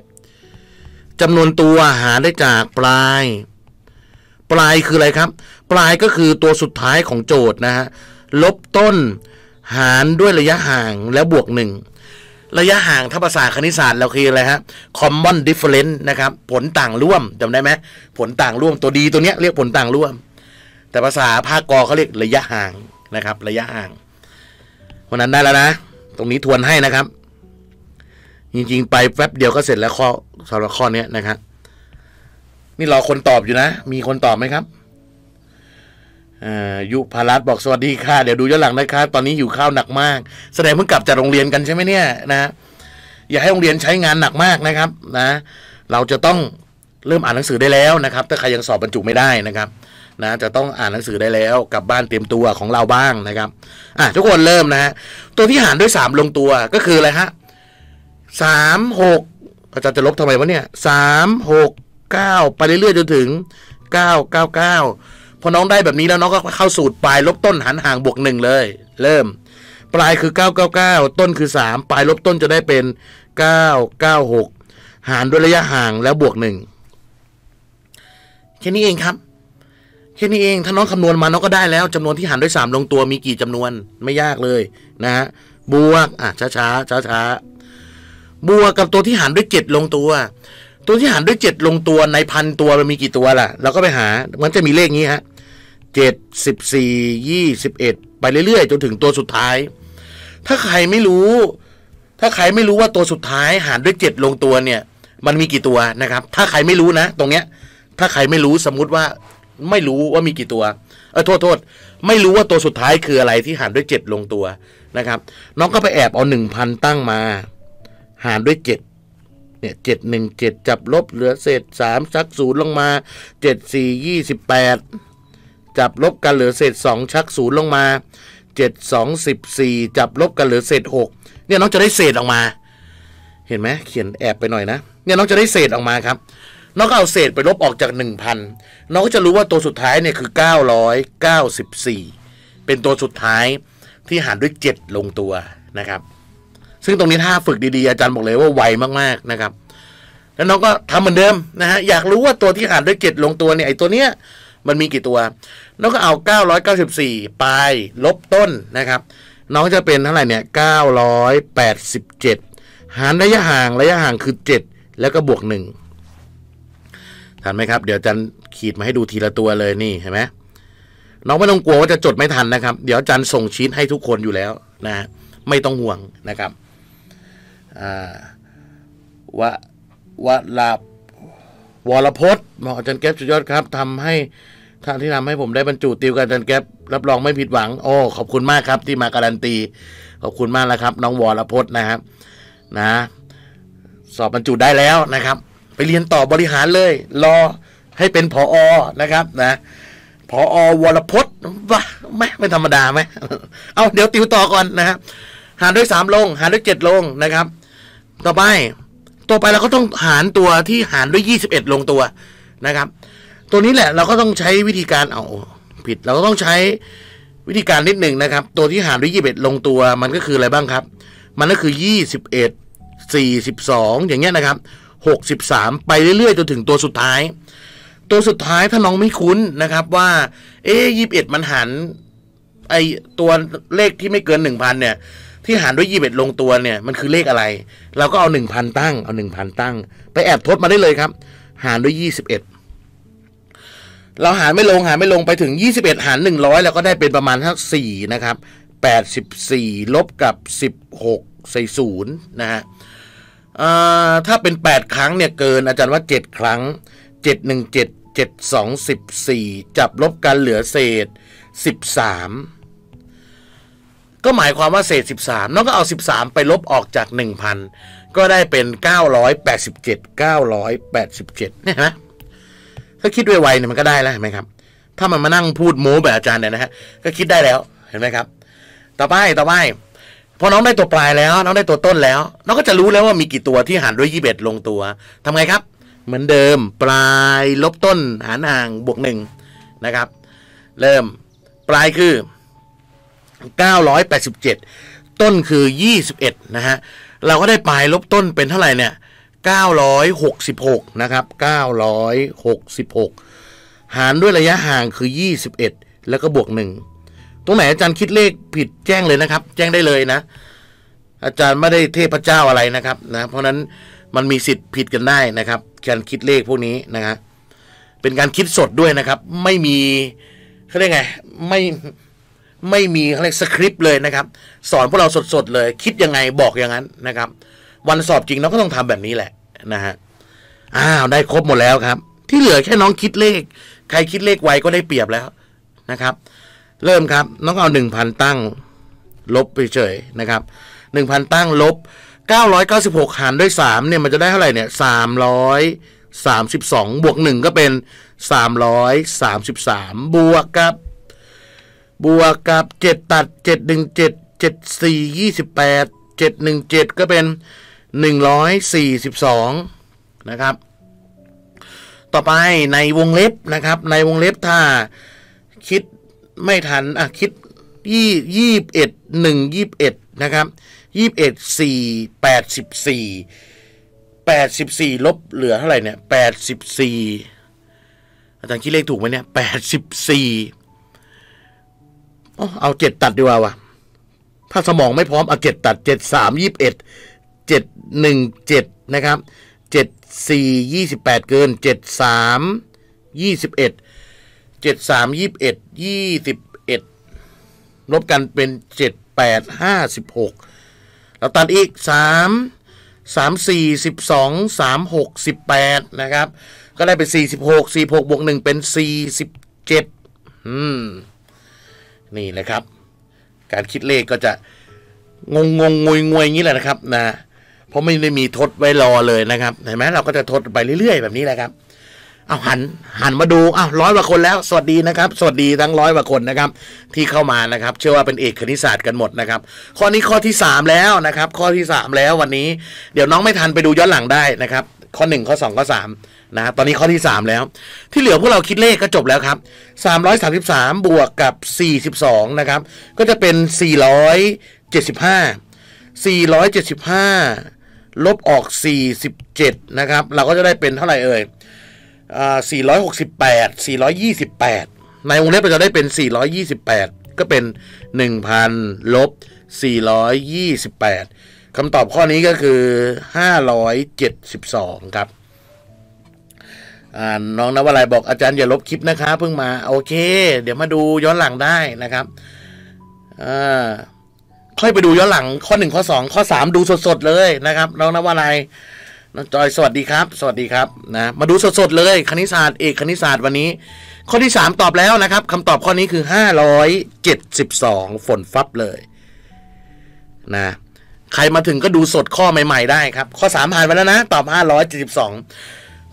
จำนวนตัวหาได้จากปลาย ปลายคืออะไรครับ ปลายก็คือตัวสุดท้ายของโจทย์นะฮะลบต้น หารด้วยระยะห่างแล้วบวกหนึ่งระยะห่างทัาภาษาคณิตศาสตร์เราคืออะไรฮะ common difference นะครับ ผลต่างร่วมจำได้ไหม ผลต่างร่วมตัวดีตัวเนี้ย เรียกผลต่างร่วม แต่ภาษาภาคกอเขาเรียกระยะห่างนะครับ ระยะห่างวันนั้นได้แล้วนะ ตรงนี้ทวนให้นะครับ จริงๆไปแป๊บเดียวก็เสร็จแล้วข้อสำหรับข้อนี้นะครับนี่รอคนตอบอยู่นะ มีคนตอบไหมครับยุพรัตบอกสวัสดีค่ะเดี๋ยวดูย้อนหลังนะคะตอนนี้หิวข้าวหนักมาก แสดงเพิ่งกลับจากโรงเรียนกันใช่ไหมเนี่ยนะอย่าให้โรงเรียนใช้งานหนักมากนะครับนะเราจะต้องเริ่มอ่านหนังสือได้แล้วนะครับ ถ้าใครยังสอบบรรจุไม่ได้นะครับนะจะต้องอ่านหนังสือได้แล้วกลับบ้านเตรียมตัวของเราบ้างนะครับอ่ะทุกคนเริ่มนะฮะตัวที่หารด้วย3ลงตัวก็คืออะไรฮะสามหกอาจารย์จะลบทำไมวะเนี่ยสามหกเก้าไปเรื่อยๆจนถึงเก้าเก้าเก้าพอน้องได้แบบนี้แล้วน้องก็เข้าสูตรปลายลบต้นหันห่างบวกหนึ่งเลย เริ่ม ปลายคือ999ต้นคือ3ปลายลบต้นจะได้เป็น996หารด้วยระยะห่างแล้วบวกหนึ่งแค่นี้เองครับแค่นี้เองถ้าน้องคำนวณมาน้องก็ได้แล้วจำนวนที่หารด้วย3ลงตัว มีกี่จำนวนไม่ยากเลย นะฮะบวกอ่ะช้าช้าช้าช้าบวกกับตัวที่หารด้วย7ลงตัวตัวที่หารด้วยเจ็ดลงตัวในพันตัวมันมีกี่ตัวล่ะเราก็ไปหามันจะมีเลขนี้ฮะเจ็ดสิบสี่ยี่สิบเอ็ดไปเรื่อย ๆ จนถึงตัวสุดท้าย ถ้าใครไม่รู้ ถ้าใครไม่รู้ว่าตัวสุดท้ายหารด้วยเจ็ดลงตัวเนี่ย มันมีกี่ตัวนะครับ ถ้าใครไม่รู้นะ ตรงเนี้ย ถ้าใครไม่รู้สมมุติว่าไม่รู้ว่ามีกี่ตัวเออโทษโทษไม่รู้ว่าตัวสุดท้ายคืออะไรที่หารด้วยเจ็ดลงตัวนะครับ น้องก็ไปแอบเอาหนึ่งพันตั้งมา หารด้วยเจ็ดเนี่ยเจ็ดหนึ่งเจ็ดจับลบเหลือเศษสามชักศูนย์ลงมาเจ็ดสี่ยี่สิบแปดจับลบกันเหลือเศษสองชักศูนย์ลงมาเจ็ดสองสิบสี่จับลบกันเหลือเศษหกเนี่ยน้องจะได้เศษออกมา เห็นไหมเขียนแอบไปหน่อยนะ เนี่ยน้องจะได้เศษออกมาครับ น้องก็เอาเศษไปลบออกจากหนึ่งพันน้องก็จะรู้ว่าตัวสุดท้ายเนี่ยคือเก้าร้อยเก้าสสิบี่เป็นตัวสุดท้ายที่หารด้วยเจ็ดลงตัวนะครับซึ่งตรงนี้ถ้าฝึกดีๆอาจารย์บอกเลยว่าไวมากๆนะครับ แล้วน้องก็ทำเหมือนเดิมนะฮะอยากรู้ว่าตัวที่หารด้วยเจ็ดลงตัวเนี่ยไอ้ตัวเนี้ย มันมีกี่ตัว น้องก็เอา 994ปลายลบต้นนะครับ น้องจะเป็นเท่าไหร่เนี่ย987 หารระยะห่างระยะห่างคือ 7 แล้วก็บวก1ทันไหมครับ เดี๋ยวจันขีดมาให้ดูทีละตัวเลยนี่เห็นไหมน้องไม่ต้องกลัวว่าจะจดไม่ทันนะครับ เดี๋ยวจันส่งชีตให้ทุกคนอยู่แล้วนะไม่ต้องห่วงนะครับวะวะลาบวรพศหมออาจารย์แก๊ปสุดยอดครับ ทำให้ท่านที่ทำให้ผมได้บรรจุ ติวกับอาจารย์แก๊ปรับรองไม่ผิดหวัง โอ้ขอบคุณมากครับ ที่มาการันตีขอบคุณมากแล้วครับ น้องวรพศนะครับนะ สอบบรรจุได้แล้วนะครับ ไปเรียนต่อบริหารเลย รอให้เป็นผออนะครับ นะพออวรพศว่าไม่ไม่ธรรมดาไหมเอาเดี๋ยวติวต่อก่อนนะครับหารด้วยสามลง หารด้วยเจ็ดลงนะครับต่อไปตัวไปเราก็ต้องหารตัวที่หารด้วย 21 ลงตัวนะครับ ตัวนี้แหละเราก็ต้องใช้วิธีการเอาผิดเราก็ต้องใช้วิธีการนิดหนึ่งนะครับตัวที่หารด้วย 21 ลงตัวมันก็คืออะไรบ้างครับ มันก็คือ 21 42 อย่างเงี้ยนะครับ 63 ไปเรื่อยๆจนถึงตัวสุดท้าย ตัวสุดท้ายถ้าน้องไม่คุ้นนะครับว่าเอ๊ย็ดมันหารไอตัวเลขที่ไม่เกิน 1,000เนี่ยที่หารด้วยยี่สิบเอ็ดลงตัวเนี่ย มันคือเลขอะไร เราก็เอาหนึ่งพันตั้ง เอาหนึ่งพันตั้ง ไปแอบทดมาได้เลยครับ หารด้วยยี่สิบเอ็ดเราหารไม่ลงหารไม่ลงไปถึงยี่สิบเอ็ดหารหนึ่งร้อยเราก็ได้เป็นประมาณทั้งสี่นะครับแปดสิบี่ลบกับสิบหกใส่ศูนย์นะฮะถ้าเป็นแปดครั้งเนี่ย เกินอาจารย์ว่าเจ็ดครั้งเจ็ดหนึ่งเจ็ดเจ็ดสองสิบสี่จับลบกันเหลือเศษสิบสามก็หมายความว่าเศษ 13 น้องก็เอา 13 ไปลบออกจาก 1,000 ก็ได้เป็น 987 987เนี่ยนะถ้าคิดไวๆเนี่ยมันก็ได้แล้วเห็นไหมครับ ถ้ามันมานั่งพูดโม้แบบอาจารย์เนี่ยนะฮะ ก็คิดได้แล้ว เห็นไหมครับ ต่อไปต่อไปพอ น้องได้ตัวปลายแล้ว น้องได้ตัวต้นแล้ว น้องก็จะรู้แล้วว่ามีกี่ตัวที่หารด้วย 21 ลงตัว ทำไงครับ เหมือนเดิมปลายลบต้นหารห่างบวกหนึ่งนะครับ เริ่มปลายคือ987ต้นคือ 21นะฮะเราก็ได้ปลายลบต้นเป็นเท่าไหร่เนี่ย966นะครับ966หารด้วยระยะห่างคือ 21แล้วก็บวก1ตรงไหนอาจารย์คิดเลขผิดแจ้งเลยนะครับ แจ้งได้เลยนะ อาจารย์ไม่ได้เทพเจ้าอะไรนะครับนะเพราะนั้นมันมีสิทธิ์ผิดกันได้นะครับ การคิดเลขพวกนี้นะฮะเป็นการคิดสดด้วยนะครับ ไม่มีเขาเรียกไงไม่ไม่มีอะไรสคริปต์เลยนะครับ สอนพวกเราสดๆ เลย คิดยังไงบอกอย่างนั้นนะครับ วันสอบจริงเราก็ต้องทำแบบนี้แหละนะฮะอ้าวได้ครบหมดแล้วครับ ที่เหลือแค่น้องคิดเลข ใครคิดเลขไวก็ได้เปรียบแล้วนะครับ เริ่มครับ น้องเอาหนึ่งพันตั้ง ลบไปเฉยนะครับหนึ่งพันตั้งลบเก้าร้อยเก้าสิบหกหารด้วยสามเนี่ยมันจะได้เท่าไหร่เนี่ยสามร้อยสามสิบสองบวกหนึ่งก็เป็นสามร้อยสามสิบสามบวกครับบวกกับ 7 ตัด 717 74 28 717 ก็เป็น 142 นะครับ ต่อไปในวงเล็บนะครับ ในวงเล็บถ้าคิดไม่ทัน อ่ะคิดยี่ยี่เอ็ดหนึ่งยี่เอ็ดนะครับยี่84 8เอ็ดสี่แปดสิบสี่แปดสิบสี่ลบเหลือเท่าไหร่เนี่ยแปดสิบสี่อาจารย์คิดเลขถูกไหมเนี่ยแปดสิบสี่เอาเจ็ดตัดดีกว่าวะถ้าสมองไม่พร้อมเอาเจ็ดตัดเจ็ดสามยี่สิบเอ็ดเจ็ดหนึ่งเจ็ดนะครับเจ็ดสี่ยี่สิบแปดเกินเจ็ดสามยี่สิบเอ็ดเจ็ดสามยี่สิบเอ็ดยี่สิบเอ็ดลบกันเป็นเจ็ดแปดห้าสิบหกเราตัดอีกสามสามสี่สิบสองสามหกสิบแปดนะครับ ก็ได้เป็นสี่สิบหกสี่หกบวกหนึ่งเป็นสี่สิบเจ็ดอืมนี่นะครับการคิดเลขก็จะงงงงงวยงวยงี้แหละนะครับนะเพราะไม่ได้มีทดไว้รอเลยนะครับ เห็นไหมเราก็จะทดไปเรื่อยๆ แบบนี้แหละครับ เอาหันหันมาดูอ้าวร้อยกว่าคนแล้ว สวัสดีนะครับ สวัสดีทั้งร้อยกว่าคนนะครับ ที่เข้ามานะครับ เชื่อว่าเป็นเอกคณิตศาสตร์กันหมดนะครับ ข้อนี้ข้อที่3แล้วนะครับข้อที่ 3 แล้ววันนี้เดี๋ยวน้องไม่ทันไปดูย้อนหลังได้นะครับ ข้อ1ข้อ2 ข้อ3นะตอนนี้ข้อที่ 3 แล้วที่เหลือพวกเราคิดเลขก็จบแล้วครับ 333 บวกกับ 42 นะครับ ก็จะเป็น 475 475 ลบออก 47 นะครับ เราก็จะได้เป็นเท่าไหร่เอ่ย468 428 ในวงเล็บเราจะได้เป็น 428 ก็เป็น 1,000 ลบ 428คำตอบข้อนี้ก็คือ 572 ครับน้องนวลัยบอกอาจารย์อย่าลบคลิปนะคะเพิ่งมาโอเค เดี๋ยวมาดูย้อนหลังได้นะครับ ค่อยไปดูย้อนหลังข้อหนึ่งข้อสองข้อสามดูสดๆเลยนะครับน้องนวลัยน้องจอยสวัสดีครับสวัสดีครับนะมาดูสดๆเลย คณิตศาสตร์เอกคณิตศาสตร์วันนี้ ข้อที่สามตอบแล้วนะครับคำตอบข้อนี้คือห้าร้อยเจ็ดสิบสองฝนฟับเลยนะใครมาถึงก็ดูสดข้อใหม่ ๆ ได้ครับข้อสามผ่านไปแล้วนะตอบห้าร้อยเจ็ดสิบสอง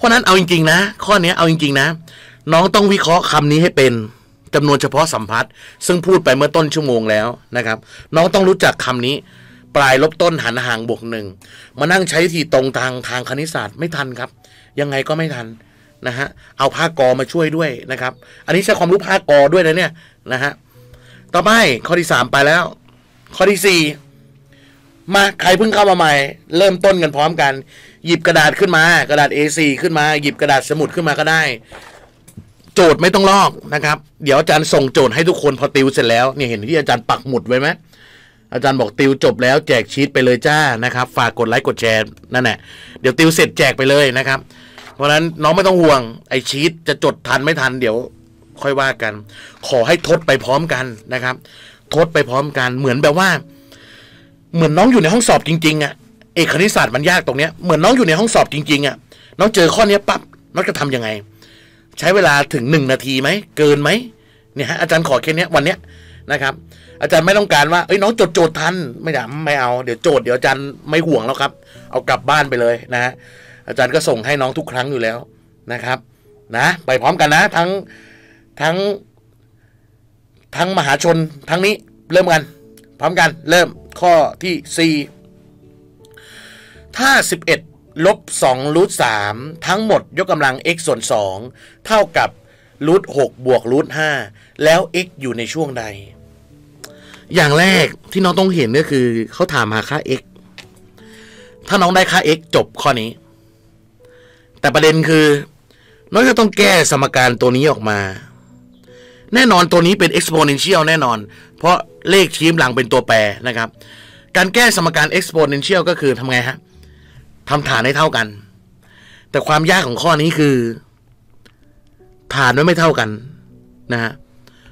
ราะนั้นเอาจริงๆนะข้อนี้เอาจริงๆนะน้องต้องวิเคราะห์คำนี้ให้เป็นจำนวนเฉพาะสัมพัทธ์ซึ่งพูดไปเมื่อต้นชั่วโมงแล้วนะครับ น้องต้องรู้จักคำนี้ ปลายลบต้นหันห่างบวกหนึ่งมานั่งใช้ที่ตรงทางทางคณิตศาสตร์ไม่ทันครับยังไงก็ไม่ทันนะฮะเอาภาคกอมาช่วยด้วยนะครับ อันนี้ใช้ความรู้ภาคกอด้วยนะเนี่ยนะฮะต่อไปข้อที่สามไปแล้ว ข้อที่สี่มาใครเพิ่งเข้ามาใหม่เริ่มต้นกันพร้อมกันหยิบกระดาษขึ้นมา กระดาษ A4 ขึ้นมาหยิบกระดาษสมุดขึ้นมาก็ได้ โจทย์ไม่ต้องลอกนะครับเดี๋ยวอาจารย์ส่งโจทย์ให้ทุกคนพอติวเสร็จแล้วเนี่ยเห็นที่อาจารย์ปักหมุดไว้ไหมอาจารย์บอกติวจบแล้วแจกชีตไปเลยจ้านะครับ ฝากกดไลค์กดแชร์นั่นแหละเดี๋ยวติวเสร็จแจกไปเลยนะครับ เพราะฉะนั้นน้องไม่ต้องห่วง ไอชีตจะจดทันไม่ทัน เดี๋ยวค่อยว่ากัน ขอให้ทดไปพร้อมกันนะครับทดไปพร้อมกันเหมือนแบบว่า เหมือนน้องอยู่ในห้องสอบจริงๆอะ่ะเอกคณิตศาสตร์มันยากตรงเนี้ยเหมือนน้องอยู่ในห้องสอบจริงๆอะ่ะน้องเจอข้อเนี้ยปั๊บน้องจะทํำยังไง ใช้เวลาถึงหนึ่งนาทีไหมเกินไหมเนี่ยฮะอาจารย์ขอแค่นี้วันเนี้ยนะครับ อาจารย์ไม่ต้องการว่าเอ้ยน้องจดโจทย์ทันไม่ดับไม่เอาเดี๋ยวโจทย์เดี๋ยวอาจารย์ไม่ห่วงแล้วครับ เอากลับบ้านไปเลยนะฮะอาจารย์ก็ส่งให้น้องทุกครั้งอยู่แล้วนะครับนะไปพร้อมกันนะ ทั้งทั้งทั้งมหาชนทั้งนี้เริ่มกันพร้อมกันเริ่มข้อที่4ถ้า11ลบ2รูท3ทั้งหมด ยกกำลัง x ส่วน 2 เท่ากับรูท6บวกรูท5แล้ว x อยู่ในช่วงใด อย่างแรกที่น้องต้องเห็นก็คือเขาถามหาค่า x ถ้าน้องได้ค่า x จบข้อนี้ แต่ประเด็นคือ น้องจะต้องแก้สมการตัวนี้ออกมา แน่นอนตัวนี้เป็น exponential แน่นอน เพราะเลขชี้หลังเป็นตัวแปรนะครับการแก้สมการ exponential ก็คือทำไงฮะทำฐานให้เท่ากัน แต่ความยากของข้อนี้คือฐานม่ไม่เท่ากัน นะฮะ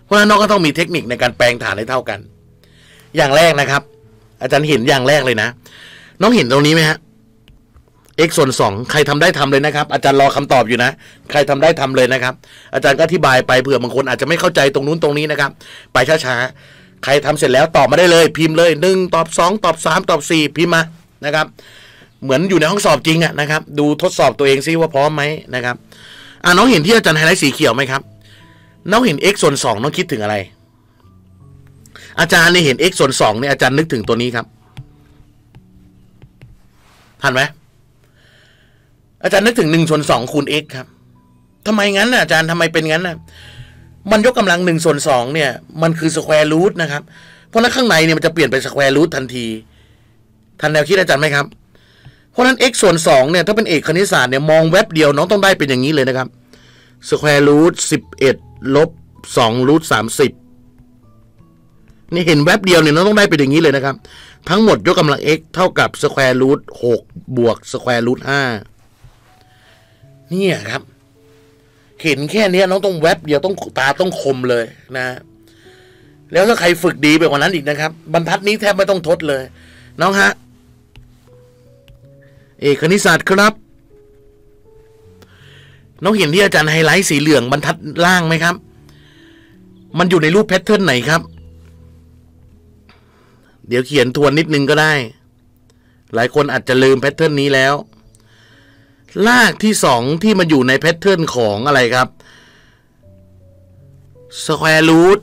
เพราะฉะนั้นน้องก็ต้องมีเทคนิคในการแปลงฐานให้เท่ากัน อย่างแรกนะครับ อาจารย์เห็นอย่างแรกเลยนะน้องเห็นตรงนี้ไหมฮะ x ส่วนสองใครทำได้ทำเลยนะครับ อาจารย์รอคำตอบอยู่นะ ใครทำได้ทำเลยนะครับ อาจารย์ก็อธิบายไปเผื่อบางคนอาจจะไม่เข้าใจตรงนู้นตรงนี้นะครับ ไปช้าๆใครทำเสร็จแล้วตอบมาได้เลยพิมพ์เลยหนึ่งตอบสองตอบสามตอบสี่พิมพ์มานะครับเหมือนอยู่ในห้องสอบจริงอะนะครับ ดูทดสอบตัวเองซิว่าพร้อมไหมนะครับ อ่าน้องเห็นที่อาจารย์ไฮไลท์สีเขียวไหมครับ น้องเห็น x ส่วนสองน้องคิดถึงอะไร อาจารย์ในเห็น x ส่วนสองเนี่ยอาจารย์นึกถึงตัวนี้ครับ ทันไหมอาจารย์นึกถึงหนึ่งส่วนสองคูณ x ครับทำไมงั้นนะอาจารย์ทำไมเป็นงั้นนะมันยกกำลังหนึ่งส่วนสองเนี่ย มันคือสแควร์รูทนะครับ เพราะนั้นข้างในเนี่ยมันจะเปลี่ยนเป็นสแควร์รูททันที ทันแนวคิดอาจารย์ไหมครับเพราะนั้น x ส่วน2เนี่ยถ้าเป็นเอกคณิตศาสตร์เนี่ยมองแวบเดียวน้องต้องได้เป็นอย่างนี้เลยนะครับสแควรูทสิบเอ็ดลบสองรูทสามสิบนี่เห็นแวบเดียวเนี่ยน้องต้องได้เป็นอย่างนี้เลยนะครับ ทั้งหมด ยกกำลัง x เท่ากับสแควรูทหกบวกสแควรูทห้านี่ครับ เห็นแค่นี้น้องต้องแวบเดียวต้องตาต้องคมเลยนะ แล้วถ้าใครฝึกดีไปกว่านั้นอีกนะครับ บรรทัดนี้แทบไม่ต้องทดเลย น้องฮะเอกคณิตศาสตร์ครับ น้องเห็นที่อาจารย์ไฮไลท์ สีเหลืองบรรทัดล่างไหมครับ มันอยู่ในรูปแพทเทิร์นไหนครับ เดี๋ยวเขียนทวนนิดนึงก็ได้ หลายคนอาจจะลืมแพทเทิร์นนี้แล้ว ลากที่สองที่มันอยู่ในแพทเทิร์นของอะไรครับสแควรูท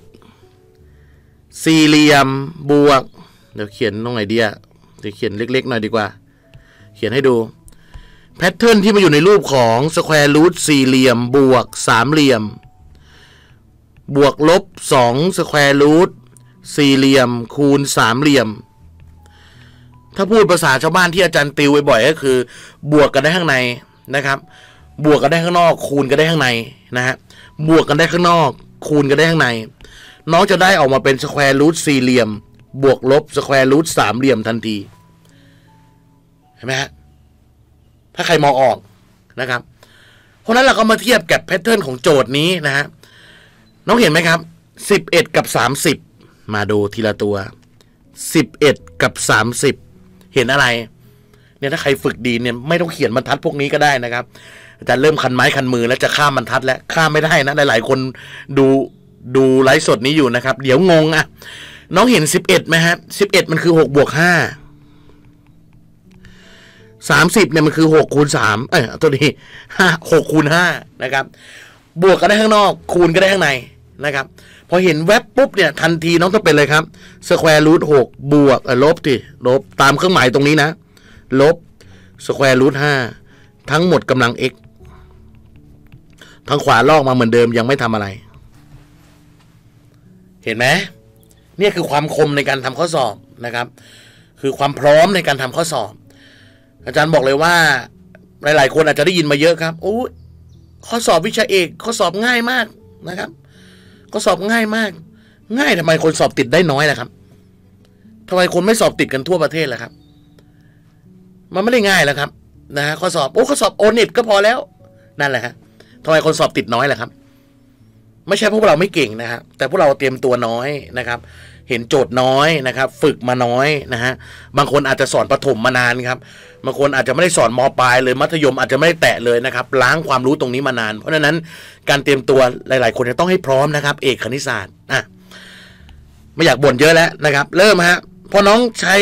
สี่เหลี่ยมบวก เดี๋ยวเขียนตรงไหนเดียเดี๋ยวเขียนเล็กๆหน่อยดีกว่าเขียนให้ดูแพทเทิร์นที่มาอยู่ในรูปของสแควร์รูทสี่เหลี่ยมบวกสามเหลี่ยมบวกลบสองสแควร์รูทสี่เหลี่ยมคูณสามเหลี่ยมถ้าพูดภาษาชาวบ้าน ที่อาจารย์ติวบ่อยๆก็คือบวกกันได้ข้างในนะครับบวกกันได้ข้างนอกคูณกันได้ข้างในนะฮะบวกกันได้ข้างนอกคูณกันได้ข้างใน น้องจะได้ออกมาเป็นสแควร์รูทสี่เหลี่ยมบวกลบสแควร์รูทสามเหลี่ยมทันทีเห็นไหมฮะ ถ้าใครมองออกนะครับเพราะนั้นเราก็มาเทียบกับแพทเทิร์นของโจทย์นี้นะฮะ น้องเห็นไหมครับสิบเอ็ดกับสามสิบมาดูทีละตัวสิบเอ็ดกับสามสิบเห็นอะไร เนี่ยถ้าใครฝึกดีเนี่ยไม่ต้องเขียนบรรทัดพวกนี้ก็ได้นะครับจะเริ่มคันไม้ คันมือแล้วจะข้ามบรรทัดแล้ว ข้ามไม่ได้นะ หลาย ๆ คนดูดูไลฟ์สดนี้อยู่นะครับ เดี๋ยวงงอ่ะ น้องเห็นสิบเอ็ดไหมฮะสิบเอ็ดมันคือหกบวกห้าสามสิบเนี่ยมันคือหกคูณสามเออตัวนี้ห้าหกคูณห้านะครับ บวกก็ได้ข้างนอก คูณก็ได้ข้างในนะครับพอเห็นแวบปุ๊บเนี่ย ทันทีน้องต้องเป็นเลยครับสแควร์รูทหกบวกลบดิลบตามเครื่องหมายตรงนี้นะ ลบสแควร์รูทห้าทั้งหมดกำลัง x ทางขวาลอกมาเหมือนเดิมยังไม่ทำอะไร เห็นไหมเนี่ยคือความคมในการทำข้อสอบนะครับ คือความพร้อมในการทำข้อสอบอาจารย์บอกเลยว่า หลาย ๆ คนอาจจะได้ยินมาเยอะครับโอ้ข้อสอบวิชาเอก ข้อสอบง่ายมากนะครับ ข้อสอบง่ายมาก ง่ายทำไมคนสอบติดได้น้อยล่ะครับทำไมคนไม่สอบติดกันทั่วประเทศล่ะครับ มันไม่ได้ง่ายแล้วครับนะข้อสอบโอ้ข้อสอบโอนิบก็พอแล้ว นั่นแหละฮะทำไมคนสอบติดน้อยล่ะครับไม่ใช่พวกเราไม่เก่งนะครับแต่พวกเราเตรียมตัวน้อยนะครับ เห็นโจทย์น้อยนะครับ ฝึกมาน้อยนะฮะบางคนอาจจะสอนประถมมานานครับบางคนอาจจะไม่ได้สอนมปลายเลยมัธยมอาจจะไม่ได้แตะเลยนะครับ ล้างความรู้ตรงนี้มานาน เพราะฉะนั้นการเตรียมตัวหลาย ๆ คนจะต้องให้พร้อมนะครับ เอกคณิตศาสตร์อ่ะไม่อยากบ่นเยอะแล้วนะครับ เริ่มฮะพอน้องใช้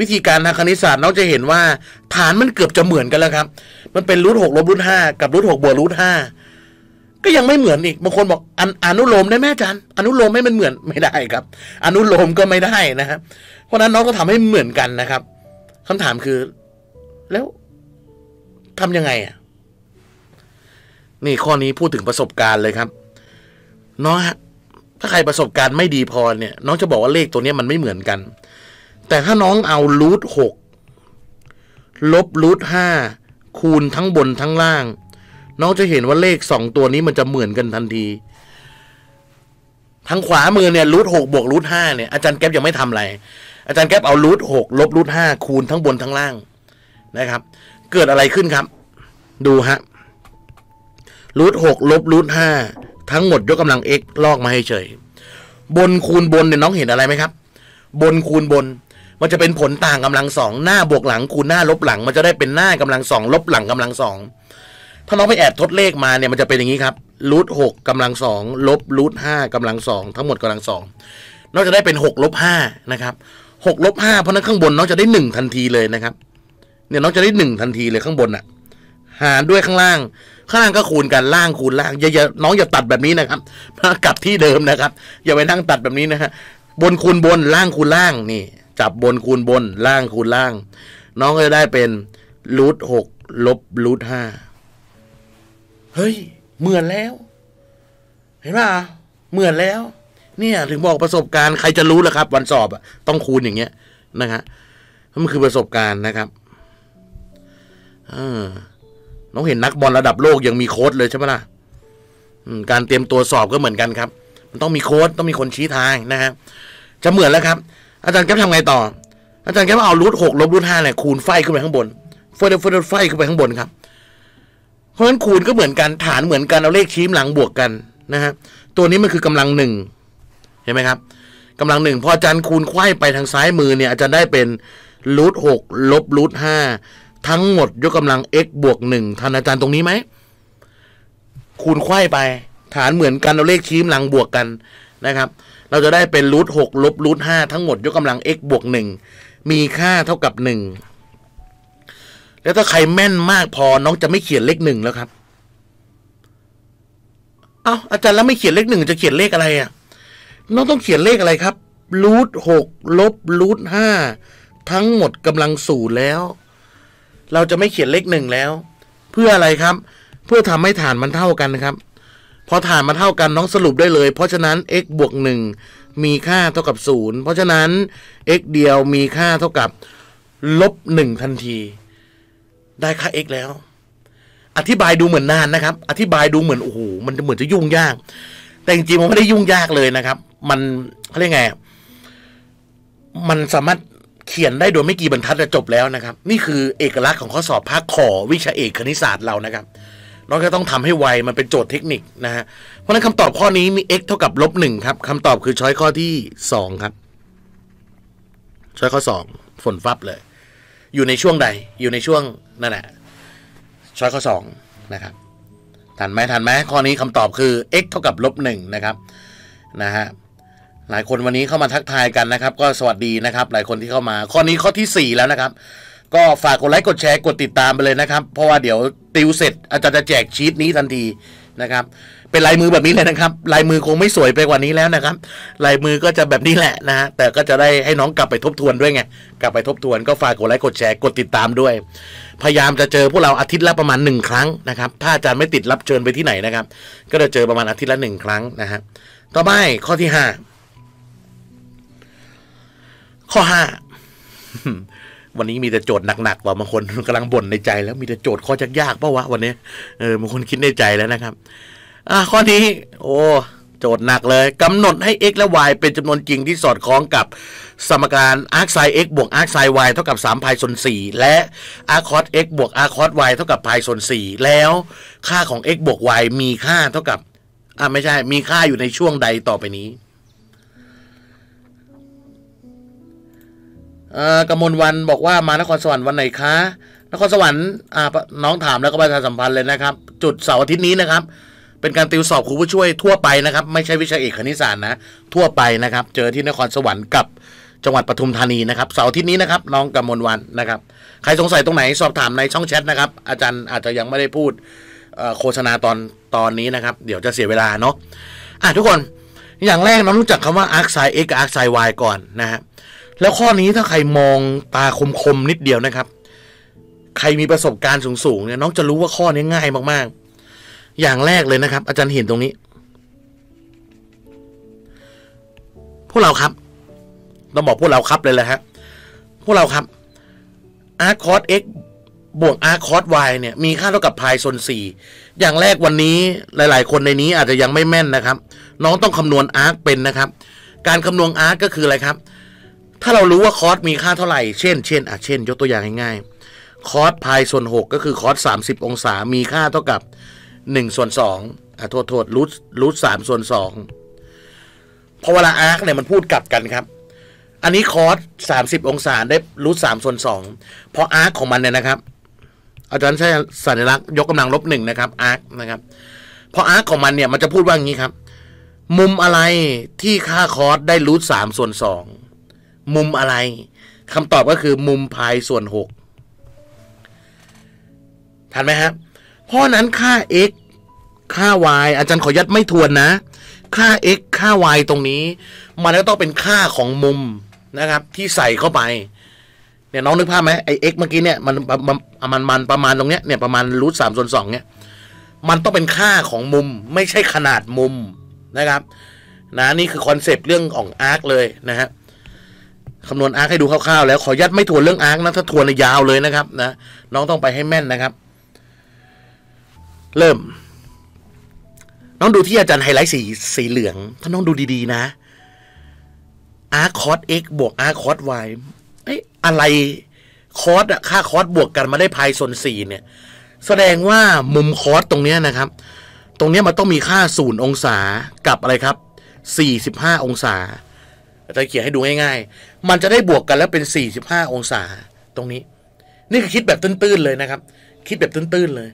วิธีการทางคณิตศาสตร์น้องจะเห็นว่า ฐานมันเกือบจะเหมือนกันแล้วครับมันเป็นรูทหกลบรูทห้ากับรูทหกบวกรูทห้าก็ยังไม่เหมือนอีกบางคนบอกออนุโลมได้ไหมอาจารย์อนุโลมให้มันเหมือนไม่ได้ครับ อนุโลมก็ไม่ได้นะครับเพราะนั้นน้องก็ทำให้เหมือนกันนะครับคำถามคือ แล้วทํำยังไงอ่ะนี่ข้อนี้พูดถึงประสบการณ์เลยครับน้องฮะถ้าใครประสบการณ์ไม่ดีพอเนี่ยน้องจะบอกว่าเลขตัวนี้มันไม่เหมือนกัน แต่ถ้าน้องเอารูทหกลบรูทห้าคูณทั้งบนทั้งล่างน้องจะเห็นว่าเลขสองตัวนี้มันจะเหมือนกันทันทีทางขวามือเนี่ยรูทหกบวกรูทห้าเนี่ยอาจารย์แก๊ปยังไม่ทำอะไร อาจารย์แก๊ปเอารูทหกลบรูทห้าคูณทั้งบนทั้งล่างนะครับเกิดอะไรขึ้นครับ ดูฮะรูทหกลบรูทห้าทั้งหมดยกกำลัง x ลอกมาให้เฉยบนคูณบนเนี่ยน้องเห็นอะไรไหมครับบนคูณบนมันจะเป็นผลต่างกำลังสองหน้าบวกหลัง คูณหน้า ลบหลังมันจะได้เป็นหน้ากำลังสองลบหลังกำลังสองถ้าน้องไปแอบทดเลขมาเนี่ยมันจะเป็นอย่างนี้ครับรูทหกกำลังสองลบรูทห้ากำลังสองทั้งหมดกำลังสองน้องจะได้เป็นหกลบห้านะครับหกลบห้าเพราะนั้นข้างบนน้องจะได้หนึ่งทันทีเลยนะครับเนี่ยน้องจะได้หนึ่งทันทีเลยข้างบนอะ่ะหารด้วยข้างล่างข้างล่างก็คูณกันล่างคูณล่างอย่าน้องอย่าตัดแบบนี้นะครับกลับที่เดิมนะครับอย่าไปนั่งตัดแบบนี้นะฮะบนคูณบนล่างคูณล่างนี่ จับบนคูณบน ล่างคูณล่าง น้องก็จะได้เป็นรูทหกลบรูทห้าเฮ้ยเหมือนแล้ว เห็นป่ะเหมือนแล้ว เนี่ย ถึงบอกประสบการณ์ใครจะรู้ล่ะครับ วันสอบอะต้องคูณอย่างเงี้ยนะฮะมันคือประสบการณ์นะครับอน้องเห็นนักบอลระดับโลกยังมีโค้ดเลยใช่ไหมล่ะการเตรียมตัวสอบก็เหมือนกันครับ มันต้องมีโค้ดต้องมีคนชี้ทางนะฮะจะเหมือนแล้วครับ อาจารย์แก้วทำไงต่อ อาจารย์แก้วเอารูทหกลบรูทห้าเนี่ยคูณไฟขึ้นไปข้างบนเฟอร์เดอร์เฟอร์เดอร์ไฟขึ้นไปข้างบนครับเพราะฉะนั้นคูณก็เหมือนกันฐานเหมือนกันเอาเลขชี้หลังบวกกันนะฮะตัวนี้มันคือกำลังหนึ่งเห็นไหมครับกำลังหนึ่งพออาจารย์คูณไขว้ไปทางซ้ายมือเนี่ยอาจารย์ได้เป็นรูทหกลบรูทห้าทั้งหมด ยกกำลัง x บวกหนึ่งทันอาจารย์ตรงนี้ไหมคูณไขว้ไป ฐานเหมือนกันเอาเลขชี้หลังบวกกันนะครับ เราจะได้เป็นรูทหกลบรูทห้าทั้งหมดยกกำลัง x บวกหนึ่งมีค่าเท่ากับหนึ่งแล้วถ้าใครแม่นมากพอน้องจะไม่เขียนเลขหนึ่งแล้วครับ เอา้าอาจารย์แล้วไม่เขียนเลขหนึ่งจะเขียนเลขอะไรอะ่ะ น้องต้องเขียนเลขอะไรครับรูทหกลบรูทห้าทั้งหมดกำลังศูนย์แล้วเราจะไม่เขียนเลขหนึ่งแล้วเพื่ออะไรครับ เพื่อทำให้ฐานมันเท่ากันนะครับ พอฐานมาเท่ากันน้องสรุปได้เลย เพราะฉะนั้น x บวกหนึ่งมีค่าเท่ากับศูนย์เพราะฉะนั้น x เดียวมีค่าเท่ากับลบหนึ่งทันทีได้ค่า x แล้ว อธิบายดูเหมือนนานนะครับ อธิบายดูเหมือนโอ้โห มันเหมือนจะยุ่งยาก แต่จริงๆ มันไม่ได้ยุ่งยากเลยนะครับ มันเขาเรียกไงมันสามารถเขียนได้โดยไม่กี่บรรทัดจะจบแล้วนะครับ นี่คือเอกลักษณ์ของข้อสอบภาคขอวิชาเอกคณิตศาสตร์เรานะครับ เราก็ต้องทำให้ไว มันเป็นโจทย์เทคนิคนะฮะ เพราะนั้นคำตอบข้อนี้มี x เท่ากับลบหนึ่งครับคำตอบคือช้อยข้อที่สองครับ ช้อยข้อสองฝนฟับเลยอยู่ในช่วงใดอยู่ในช่วงนั่นแหละช้อยข้อ2นะครับทันไหมทันไหมข้อนี้คำตอบคือ x เท่ากับลบหนึ่งนะครับนะฮะหลายคนวันนี้เข้ามาทักทายกันนะครับก็สวัสดีนะครับหลายคนที่เข้ามาข้อนี้ข้อที่ 4 แล้วนะครับก็ฝากกดไลค์กดแชร์กดติดตามไปเลยนะครับเพราะว่าเดี๋ยวติวเสร็จอาจารย์จะแจกชีตนี้ทันทีนะครับเป็นลายมือแบบนี้เลยนะครับลายมือคงไม่สวยไปกว่านี้แล้วนะครับลายมือก็จะแบบนี้แหละนะฮะแต่ก็จะได้ให้น้องกลับไปทบทวน ด้วยไงกลับไปทบทวน ก็ฝากกดไลค์กดแชร์กดติดตามด้วย พยายามจะเจอพวกเราอาทิตย์ละประมาณหนึ่งครั้งนะครับ ถ้าอาจารย์ไม่ติดรับเชิญไปที่ไหนนะครับ ก็จะเจอประมาณอาทิตย์ละหนึ่งครั้งนะฮะต่อไปข้อที่ห้าข้อห้าวันนี้มีแต่โจทย์หนักๆว่าบางคนกำลังบ่นในใจ แล้ว มีแต่โจทย์ข้อยากๆเพราะว่าวันนี้เออบางคนคิดในใจแล้วนะครับอ่ะข้อนี้โอ้โจทย์หนักเลยกำหนดให้ x และ y เป็นจำนวนจริงที่สอดคล้องกับ สมการ arcsin x บวก arcsin y เท่ากับ3พายส่วน 4และ a r c cos x บวก a r c cos y เท่ากับพายส่วน 4 แล้วค่าของ x บวก y มีค่าเท่ากับ อ่ะไม่ใช่มีค่าอยู่ในช่วงใดต่อไปนี้กมลวันบอกว่ามานครสวรรค์วันไหนคะนครสวรรค์น้องถามแล้วก็ประชาสัมพันธ์เลยนะครับ จุดเสาร์อาทิตย์นี้นะครับเป็นการติวสอบครูผู้ช่วยทั่วไปนะครับ ไม่ใช่วิชาเอกคณิตศาสตร์นะทั่วไปนะครับเจอที่นครสวรรค์กับจังหวัดปทุมธานีนะครับเสาร์อาทิตย์นี้นะครับน้องกำมลวันนะครับ ใครสงสัยตรงไหน สอบถามในช่องแชทนะครับอาจารย์อาจจะยังไม่ได้พูดโฆษณาตอนตอนนี้นะครับ เดี๋ยวจะเสียเวลาเนาะอ่ะทุกคนอย่างแรกน้องรู้จักคำว่าอาร์คไซเอ็กอาร์คไซวายก่อนนะฮะแล้วข้อนี้ถ้าใครมองตาคมๆนิดเดียวนะครับ ใครมีประสบการณ์สูงๆเนี่ยน้องจะรู้ว่าข้อนี้ง่ายมาก ๆอย่างแรกเลยนะครับ อาจารย์เห็นตรงนี้ พวกเราครับต้องบอกพวกเราครับเลยแหละฮะพวกเราครับ r cos x บวก r cos y เนี่ย มีค่าเท่ากับพาย่วน 4 อย่างแรกวันนี้หลายๆ คนในนี้อาจจะยังไม่แม่นนะครับ น้องต้องคำนวณ r เป็นนะครับ การคำนวณ r ก็คืออะไรครับ ถ้าเรารู้ว่า cos มีค่าเท่าไหร่ เช่น เช่นอ่ะเช่น ยกตัวอย่างง่ายๆ cos พายส่วน 6 ก็คือ c o ส30 องศา มีค่าเท่ากับหนึ่งส่วนสอง่ะโทษโทษรูทรูทสามส่วนสองพอเวลาอาร์คเนี่ยมันพูดกลับกันครับ อันนี้คอร์สิบองศาได้รูทสามส่วนสองพออาร์คของมันเนี่ยนะครับอาจารย์ใช้สัญลักษณ์ยกกำลังลบหนึ่งนะครับอาร์คนะครับพออาร์คของมันเนี่ยมันจะพูดว่าอย่างนี้ครับ มุมอะไรที่ค่าคอร์สได้รูทสามส่วนสอง มุมอะไรคำตอบก็คือมุมพายส่วนหก ทันไหมครับเพราะนั้น ค่า x ค่า y อาจารย์ขอยัดไม่ทวนนะ ค่า x ค่า y ตรงนี้ มันก็ต้องเป็นค่าของมุมนะครับ ที่ใส่เข้าไปเนี่ยน้องนึกภาพไหมไอ้ x เมื่อกี้เนี่ยมันมันมันประมาณตรงเนี้ยเนี่ยประมาณรูทสามส่วนสองเนี่ยมันต้องเป็นค่าของมุมไม่ใช่ขนาดมุมนะครับนะนี่คือคอนเซปต์เรื่องของอาร์คเลยนะฮะคำนวณอาร์คให้ดูคร่าวๆแล้วขอยัดไม่ทวนเรื่องอาร์คนะถ้าทวนยาวเลยนะครับนะน้องต้องไปให้แม่นนะครับเริ่ม น้องดูที่อาจารย์ไฮไลท์สีสีเหลือง ถ้าน้องดูดีๆนะอาร์คอสเอ็กบวกอาร์คอสวายเอ้อะไรคอสอะค่าคอสบวกกันมาได้พาย่วนสี่เนี่ย แสดงว่ามุมคอสตรงเนี้ยนะครับ ตรงเนี้ยมันต้องมีค่าศูนย์องศากับอะไรครับสี่สิบห้าองศาจะเขียนให้ดูง่ายๆ มันจะได้บวกกันแล้วเป็นสี่สิบห้าองศาตรงนี้ นี่คือคิดแบบตื้นๆเลยนะครับ คิดแบบตื้นๆเลย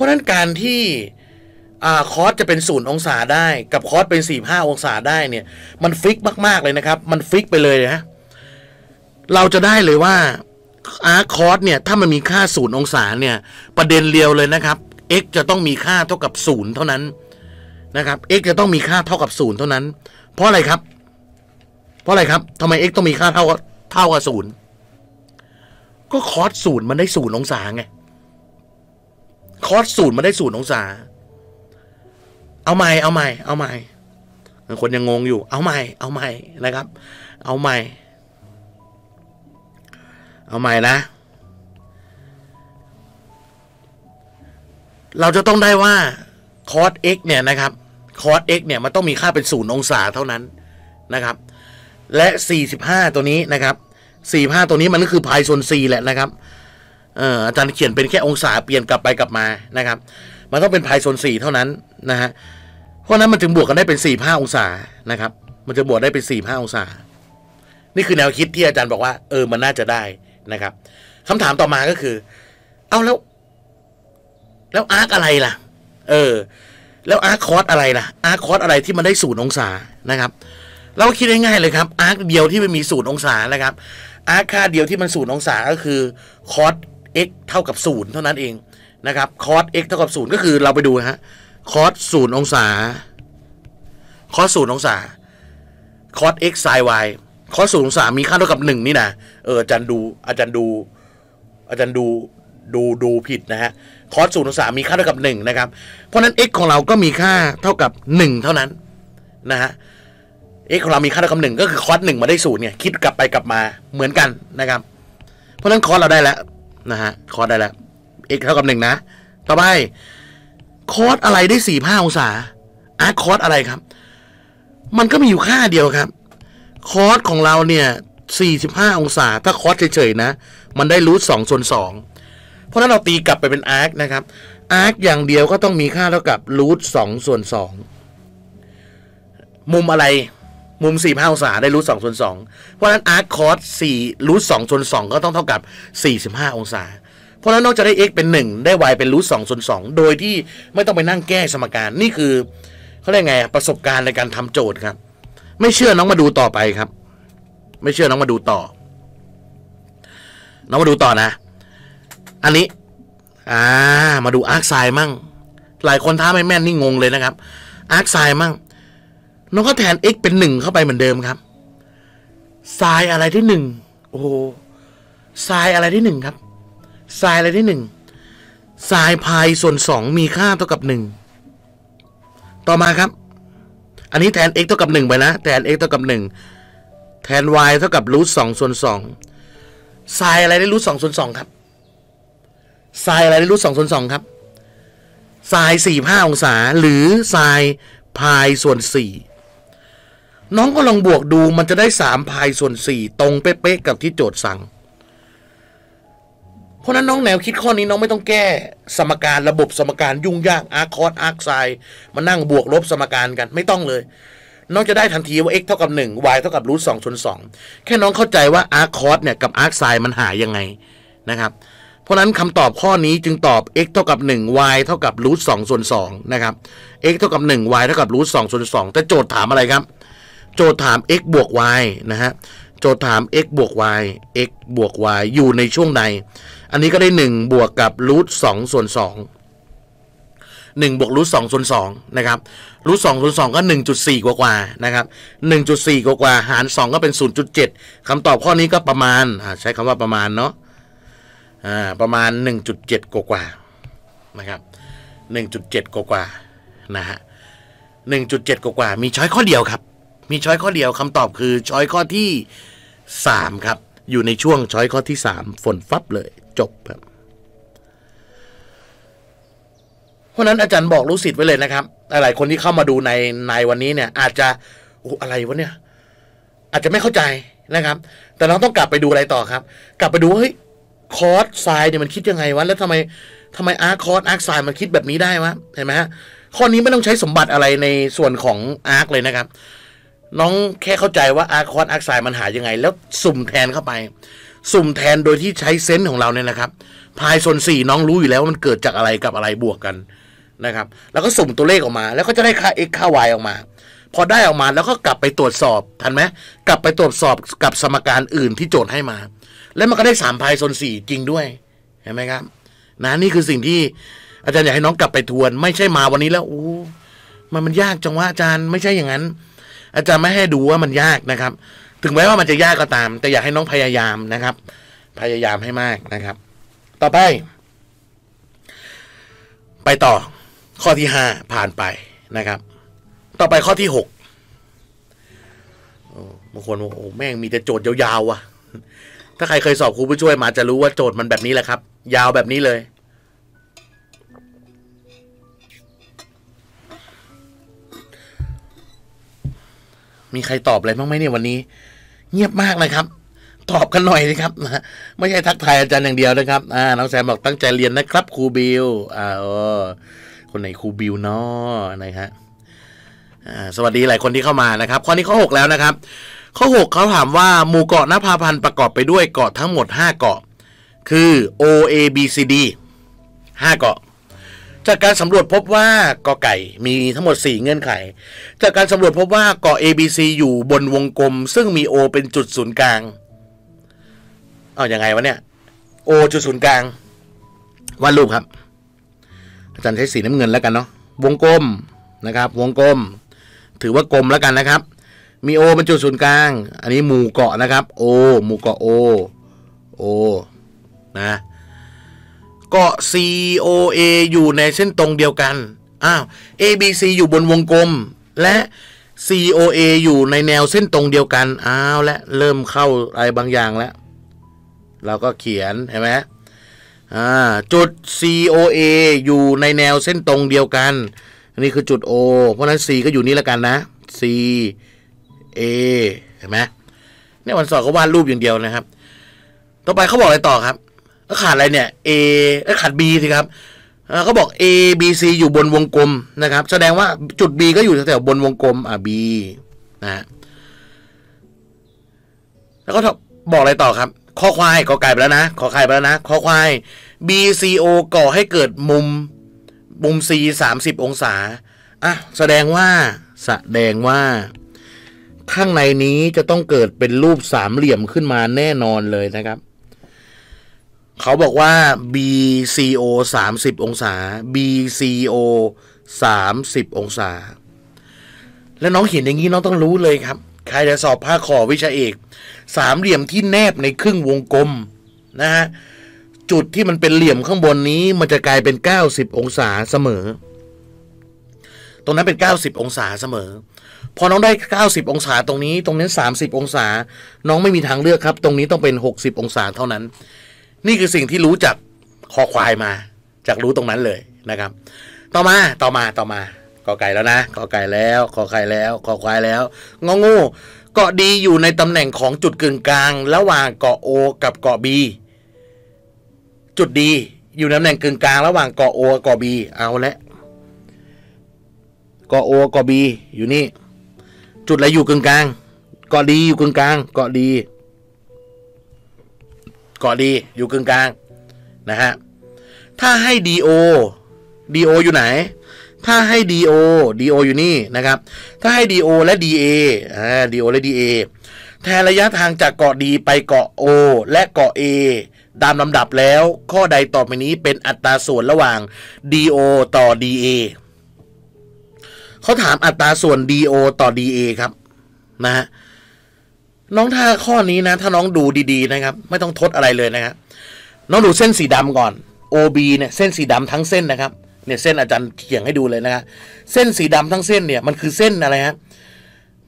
ราะฉะนั้นการที่คอสจะเป็นศูนย์องศาได้ กับคอสเป็นสี่ห้าองศาได้เนี่ยมันฟิกมากๆเลยนะครับ มันฟิกไปเลยนะเราจะได้เลยว่าอาร์คอสเนี่ยถ้ามันมีค่าศูนย์องศาเนี่ยประเด็นเรียวเลยนะครับ x จะต้องมีค่าเท่ากับศูนย์เท่านั้นนะครับ x จะต้องมีค่าเท่ากับศูนย์เท่านั้น เพราะอะไรครับ เพราะอะไรครับทำไม x ต้องมีค่าเท่าเท่ากับศูนย์ก็คอสศูนย์มันได้ศูนย์องศาไงคอสศูนย์มาได้ศูนย์องศา เอาใหม่ เอาใหม่ เอาใหม่คนยังงงอยู่ เอาใหม่ เอาใหม่นะครับ เอาใหม่ เอาใหม่นะ เราจะต้องได้ว่าคอส x เนี่ยนะครับคอส x เนี่ยมันต้องมีค่าเป็นศูนย์องศาเท่านั้นนะครับ และ 45 ตัวนี้นะครับ 45 ตัวนี้มันก็คือพายส่วน4แหละนะครับอาจารย์เขียนเป็นแค่องศาเปลี่ยนกลับไปกลับมานะครับ มันต้องเป็นพายโซนสี่เท่านั้นนะฮะเพราะนั้นมันถึงบวกกันได้เป็นสี่ห้าองศานะครับ มันจะบวกได้เป็นสี่ห้าองศา นี่คือแนวคิดที่อาจารย์บอกว่า เออมันน่าจะได้นะครับ คำถามต่อมาก็คือ เอาแล้ว แล้วอาร์คอะไรล่ะ เออ แล้วอาร์คคอร์สอะไรล่ะ อาร์คคอร์สอะไรที่มันได้ศูนย์องศานะครับ เราคิดง่ายๆเลยครับ อาร์คเดียวที่มันมีศูนย์องศานะครับ อาร์คค่าเดียวที่มันศูนย์องศาก็คือคอส x เท่ากับ 0 เท่านั้นเองนะครับคอส x เท่ากับ0ก็คือเราไปดูฮะคอสศูนย์องศาคอสศูนย์องศาคอส x ไซน์ y คอสศูนย์องศามีค่าเท่ากับ 1 นี่นะเอออาจารย์ดูอาจารย์ดูอาจารย์ดูดู ดู ผิดนะฮะคอสศูนย์องศามีค่าเท่ากับ1นะครับเพราะนั้น x ของเราก็มีค่าเท่ากับ 1 เท่านั้นนะฮะ x ของเรามีค่าเท่ากับหนึ่งก็คือคอสหนึ่งมาได้ศูนย์เนี่ยคิดกลับไปกลับมาเหมือนกันนะครับเพราะฉะนั้นคอสเราได้แล้วนะฮะคอสได้แล้ว x เท่ากับหนึ่งนะ ต่อไปคอสอะไรได้สี่ห้าองศาอาร์คอสอะไรครับ มันก็มีอยู่ค่าเดียวครับคอสของเราเนี่ยสี่สิบห้าองศา ถ้าคอสเฉยๆนะ มันได้รูทสองส่วนสองเพราะนั้นเราตีกลับไปเป็นอาร์คนะครับอาร์คอย่างเดียวก็ต้องมีค่าเท่ากับรูทสองส่วนสองมุมอะไรมุม 45องศาได้รูท2ส่วน2เพราะฉะนั้นอาร์คคอร์ส4รูท2ส่วน2ก็ต้องเท่ากับ 45องศา เพราะฉะนั้นนอกจากได้ x เป็น 1 ได้ y เป็นรูท2ส่วน2โดยที่ไม่ต้องไปนั่งแก้สมการนี่คือเขาเรียกไงประสบการณ์ในการทำโจทย์ครับ ไม่เชื่อน้องมาดูต่อไปครับ ไม่เชื่อน้องมาดูต่อ น้องมาดูต่อนะ อันนี้อ่ามาดูอาร์คไซน์มั่ง หลายคนท้าไม่แม่นนี่งงเลยนะครับอาร์คไซน์มั่งน้องก็แทน x เป็นหนึ่งเข้าไปเหมือนเดิมครับไซายอะไรที่หนึ่งโอ้ไซายอะไรที่หนึ่งครับไซายอะไรที่หนึ่งไซายพายส่วนสองมีค่าเท่ากับหนึ่งต่อมาครับ อันนี้แทน x เท่ากับหนึ่งไปนะแทน x เท่ากับหนึ่งแทน y เท่ากับรูทสองส่วนสองไซายอะไรได้รูทสองส่วนสองครับไซายอะไรได้รูทสองส่วนสองครับไซายสี่ห้าองศาหรือไซายพายส่วนสี่น้องก็ลองบวกดูมันจะได้สามพายส่วนสี่ตรงเป๊ะๆกับที่โจทย์สั่ง เพราะนั้นน้องแนวคิดข้อนี้ น้องไม่ต้องแก้สมการระบบสมการยุ่งยากอาร์คอสอาร์คไซมานั่งบวกลบสมการกันไม่ต้องเลย น้องจะได้ทันทีว่า x เท่ากับ 1 y เท่ากับรูทสองส่วนสองแค่น้องเข้าใจว่าอาร์คอสเนี่ยกับอาร์คไซมันหายยังไงนะครับเพราะนั้นคำตอบข้อนี้จึงตอบ x เท่ากับ1 y เท่ากับรูทสองส่วนสองนะครับ x เท่ากับ1 y เท่ากับรูทสองส่วนสองแต่โจทย์ถามอะไรครับโจทย์ถาม x บวก y นะฮะ โจทย์ถาม x บวก y x บวก y อยู่ในช่วงใด อันนี้ก็ได้ 1 บวกกับรูทสส่วน2 1 บวกรูทสส่วน2นะครับรูทสส่วน2ก็ 1.4 กว่ากว่านะครับ1.4กว่ากว่า หาร 2 ก็เป็น 0.7 คำตอบข้อนี้ก็ประมาณใช้คำว่าประมาณเนาะประมาณ 1.7 กว่ากว่านะครับ1.7 กว่ากว่านะฮะ1.7กว่ากว่า มีช้อยข้อเดียวครับมีช้อยข้อเดียวคำตอบคือช้อยข้อที่ 3 ครับ อยู่ในช่วง ช้อยข้อที่3ฝนฟับเลย จบครับเพราะนั้นอาจารย์บอกลูกศิษย์ไว้เลยนะครับ หลายคนที่เข้ามาดูใน ในวันนี้เนี่ยอาจจะโอ้อะไรวะเนี่ย อาจจะไม่เข้าใจนะครับ แต่เราต้องกลับไปดูอะไรต่อครับ กลับไปดูเฮ้ยคอร์สไซด์เนี่ยมันคิดยังไงวะแล้วทำไมทำไมอาร์คอร์สอาร์คไซด์มันคิดแบบนี้ได้วะเห็นไหมฮะข้อนี้ไม่ต้องใช้สมบัติอะไรในส่วนของอาร์คเลยนะครับน้องแค่เข้าใจว่าอาร์คอนอาร์คไซมันหายังไง แล้วสุ่มแทนเข้าไป สุ่มแทนโดยที่ใช้เซนส์ของเราเนี่ยนะครับพายโซนสี่น้องรู้อยู่แล้วว่ามันเกิดจากอะไรกับอะไรบวกกันนะครับ แล้วก็สุ่มตัวเลขออกมาแล้วก็จะได้ค่า x ค่า y ออกมาพอได้ออกมาแล้วก็กลับไปตรวจสอบ ทันไหมกลับไปตรวจสอบกับสมการอื่นที่โจทย์ให้มา แล้วมันก็ได้สามพายโซนสี่จริงด้วย เห็นไหมครับนะนี่คือสิ่งที่อาจารย์อยากให้น้องกลับไปทวน ไม่ใช่มาวันนี้แล้วโอ้ มันมันยากจังวะอาจารย์ไม่ใช่อย่างนั้นอาจารย์ไม่ให้ดูว่ามันยากนะครับ ถึงแม้ว่ามันจะยากก็ตาม แต่อยากให้น้องพยายามนะครับ พยายามให้มากนะครับ ต่อไป ไปต่อข้อที่ห้าผ่านไปนะครับ ต่อไปข้อที่หกบางคนโอ้แม่งมีแต่โจทย์ยาวๆว่ะ ถ้าใครเคยสอบครูผู้ช่วย มาจะรู้ว่าโจทย์มันแบบนี้แหละครับ ยาวแบบนี้เลยมีใครตอบอะไรบ้างไหมเนี่ยวันนี้เงียบมากนะครับ ตอบกันหน่อยนะครับนะไม่ใช่ทักทายอาจารย์อย่างเดียวนะครับอ่าน้องแซมบอกตั้งใจเรียนนะครับครูบิวอ่าคนไหนครูบิวนาะนะฮะสวัสดีหลายคนที่เข้ามานะครับ ข้อนี้ข้อหกแล้วนะครับ ข้อหกเขาถามว่าหมู่เกาะนภาพันธ์ประกอบไปด้วยเกาะทั้งหมด 5เกาะ คือ O A B C D 5เกาะจากการสำรวจพบว่ากอไก่มีทั้งหมด 4 เงื่อนไข จากการสำรวจพบว่าเกาะ ABC อยู่บนวงกลม ซึ่งมี O เป็นจุดศูนย์กลาง เอาอยัางไงวะเนี่ย O จุดศูนย์กลาง วาดรูปครับ อาจารย์ใช้สีน้ำเงินแล้วกันเนาะ วงกลมนะครับ วงกลม ถือว่ากลมแล้วกันนะครับ มีโอเป็นจุดศูนย์กลาง อันนี้หมู่เกาะนะครับ โอหมู่เกาะโอโอ นะก็ COA อยู่ในเส้นตรงเดียวกัน อ้าว ABC อยู่บนวงกลม และ COA อยู่ในแนวเส้นตรงเดียวกัน อ้าวและเริ่มเข้าอะไรบางอย่างแล้ว เราก็เขียนเห็นไหมอ่า จุด COA อยู่ในแนวเส้นตรงเดียวกันอันนี้คือจุด O เพราะนั้น C ก็อยู่นี่แล้วกันนะ C A เห็นไหมเนี่ยวันสอบก็วาดรูปอย่างเดียวนะครับ ต่อไปเขาบอกอะไรต่อครับแล้วขาดอะไรเนี่ย A แล้วขาด B สิครับเขาบอก A B C อยู่บนวงกลมนะครับ แสดงว่าจุด B ก็อยู่แถวบนวงกลม อ่ะ B นะ แล้วก็บอกอะไรต่อครับ ข้อควายกอไก่ไปแล้วนะขอไข่ไปแล้วนะ ข้อควาย B C O ก่อให้เกิดมุมมุม C 30 องศา อ่ะ แสดงว่าแสดงว่าข้างในนี้จะต้องเกิดเป็นรูปสามเหลี่ยมขึ้นมาแน่นอนเลยนะครับเขาบอกว่า BCO 30 องศา BCO 30 องศา แล้วน้องเห็นอย่างนี้น้องต้องรู้เลยครับ ใครจะสอบภาคขอวิชาเอก สามเหลี่ยมที่แนบในครึ่งวงกลมนะฮะ จุดที่มันเป็นเหลี่ยมข้างบนนี้ มันจะกลายเป็น 90 องศาเสมอ ตรงนั้นเป็น 90 องศาเสมอ พอน้องได้ 90 องศาตรงนี้ ตรงนี้ 30 องศา น้องไม่มีทางเลือกครับ ตรงนี้ต้องเป็น 60 องศาเท่านั้นนี่คือสิ่งที่รู้จากคอควายมาจากรู้ตรงนั้นเลยนะครับ ต่อมา ต่อมา ต่อมากอไก่แล้วนะกอไก่แล้วคอไข่แล้วคอควายแล้วงองูเกาะดีอยู่ในตำแหน่งของจุดกึ่งกลาง ระหว่างเกาะโอกับเกาะบีจุดดี อยู่ในตำแหน่งกึ่งกลางระหว่างเกาะโอกับเกาะบีเอาละเกาะโอเกาะบีอยู่นี่ จุดอะไรอยู่กึ่งกลาง เกาะดีอยู่กึ่งกลางเกาะดีเกาะดีอยู่กึ่งกลางนะฮะ ถ้าให้ดีโอดีโออยู่ไหน ถ้าให้ดีโอดีโออยู่นี่นะครับ ถ้าให้ดีโอและดีเอ่าดีโอและดีเอแทนระยะทางจากเกาะดีไปเกาะโอและเกาะเอตามลำดับแล้วข้อใดต่อไปนี้เป็นอัตราส่วนระหว่าง DO ต่อ DA เขาถามอัตราส่วน DO ต่อ DA ครับนะฮะน้องถ้าข้อนี้นะ ถ้าน้องดูดี ๆ นะครับ ไม่ต้องทดอะไรเลยนะครับน้องดูเส้นสีดำก่อน OB เนี่ยเส้นสีดำทั้งเส้นนะครับ เนี่ยเส้นอาจารย์เขียงให้ดูเลยนะครับเส้นสีดำทั้งเส้นเนี่ยมันคือเส้นอะไรฮะ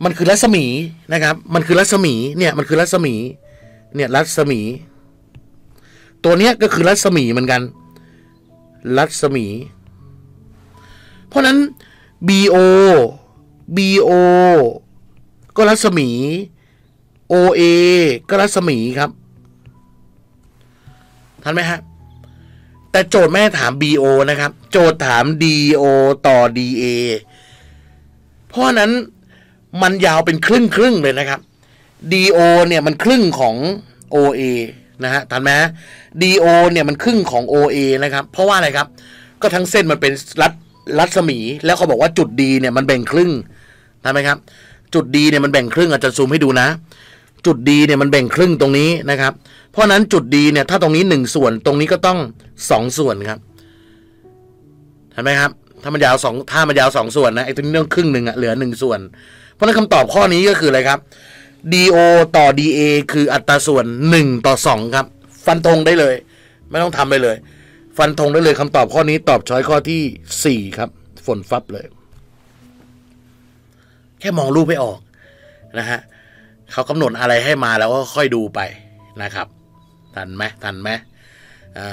มันคือรัศมีนะครับ มันคือรัศมีเนี่ยมันคือรัศมีเนี่ยรัศมี ตัวเนี้ยก็คือรัศมีเหมือนกัน รัศมี เพราะนั้น BO BO ก็รัศมี OA ก็รัศมีครับทันไหมฮะแต่โจทย์ไม่ถาม BO นะครับโจทย์ถาม DO ต่อ DA เพราะนั้นมันยาวเป็นครึ่งครึ่งเลยนะครับ DO เนี่ยมันครึ่งของ OA นะฮะทันไหม DO เนี่ยมันครึ่งของ OA นะครับเพราะว่าอะไรครับก็ทั้งเส้นมันเป็นรัดรัศมี แล้วเขาบอกว่าจุด D เนี่ยมันแบ่งครึ่งทันไหมครับจุด D เนี่ยมันแบ่งครึ่งอาจารย์ซูมให้ดูนะจุดดีเนี่ยมันแบ่งครึ่งตรงนี้นะครับ เพราะนั้นจุดดีเนี่ยถ้าตรงนี้ 1 ส่วน ตรงนี้ก็ต้อง 2 ส่วนครับ เห็นไหมครับ ถ้ามันยาวสองถ้ามันยาวสองส่วนนะไอ้ตรงนี้ต้องครึ่งหนึ่งอะเหลือหนึ่งส่วน เพราะนั้นคำตอบข้อนี้ก็คืออะไรครับ DO ต่อ DA คืออัตราส่วน 1 ต่อ 2 ครับ ฟันธงได้เลยไม่ต้องทำไปเลย ฟันธงได้เลยคำตอบข้อนี้ตอบช้อยข้อที่ 4 ครับฝนฟับเลย แค่มองรูปไม่ออกนะฮะเขากำหนดอะไรให้มาแล้วก็ค่อยดูไปนะครับทันไหมทันไหมอ่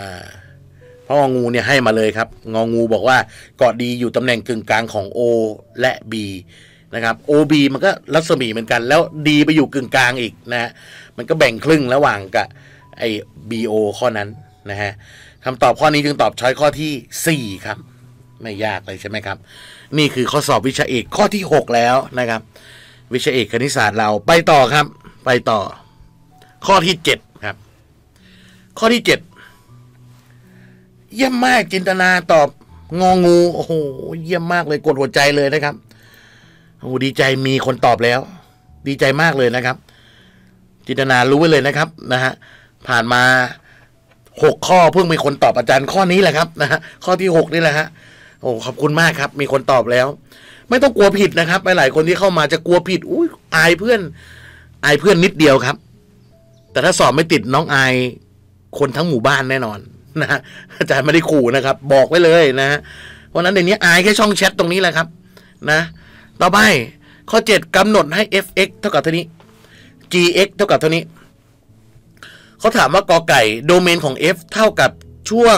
พราะงูเนี่ยให้มาเลยครับ งองูบอกว่าเกาะดีอยู่ตำแหน่งกึ่งกลางของ O และ B นะครับ OB มันก็รัศมีเหมือนกันแล้ว D ไปอยู่กึ่งกลางอีกนะฮะมันก็แบ่งครึ่งระหว่างกับไอ้ BO ข้อนั้นนะฮะคำตอบข้อนี้จึงตอบช้อยข้อที่4ครับ ไม่ยากเลยใช่ไหมครับ นี่คือข้อสอบวิชาเอกข้อที่ 6 แล้วนะครับวิชาเอกคณิตศาสตร์ เราไปต่อครับ ไปต่อ ข้อที่เจ็ดครับ ข้อที่เจ็ดเยี่ยมมากจินตนาตอบงองูโอ้โหเยี่ยมมากเลยกดหัวใจเลยนะครับโอ้ดีใจมีคนตอบแล้ว ดีใจมากเลยนะครับ จินตนารู้ไว้เลยนะครับนะฮะผ่านมาหกข้อเพิ่งมีคนตอบอาจารย์ข้อนี้แหละครับ นะฮะข้อที่หกนี่แหละฮะโอ้ขอบคุณมากครับ มีคนตอบแล้วไม่ต้องกลัวผิดนะครับหลายคนที่เข้ามาจะกลัวผิด อุ้ยอายเพื่อน อายเพื่อนนิดเดียวครับ แต่ถ้าสอบไม่ติดน้องอายคนทั้งหมู่บ้านแน่นอน นะะอาจารย์ไม่ได้ขู่นะครับ บอกไว้เลยนะฮะเพราะนั้นเดี๋ยวนี้อายแค่ช่องแชทตรงนี้แหละครับ นะ ต่อไปข้อ7กำหนดให้ f(x) เท่ากับเท่านี้ g(x) เท่ากับเท่านี้ เขาถามว่ากอไก่โดเมนของ f เท่ากับช่วง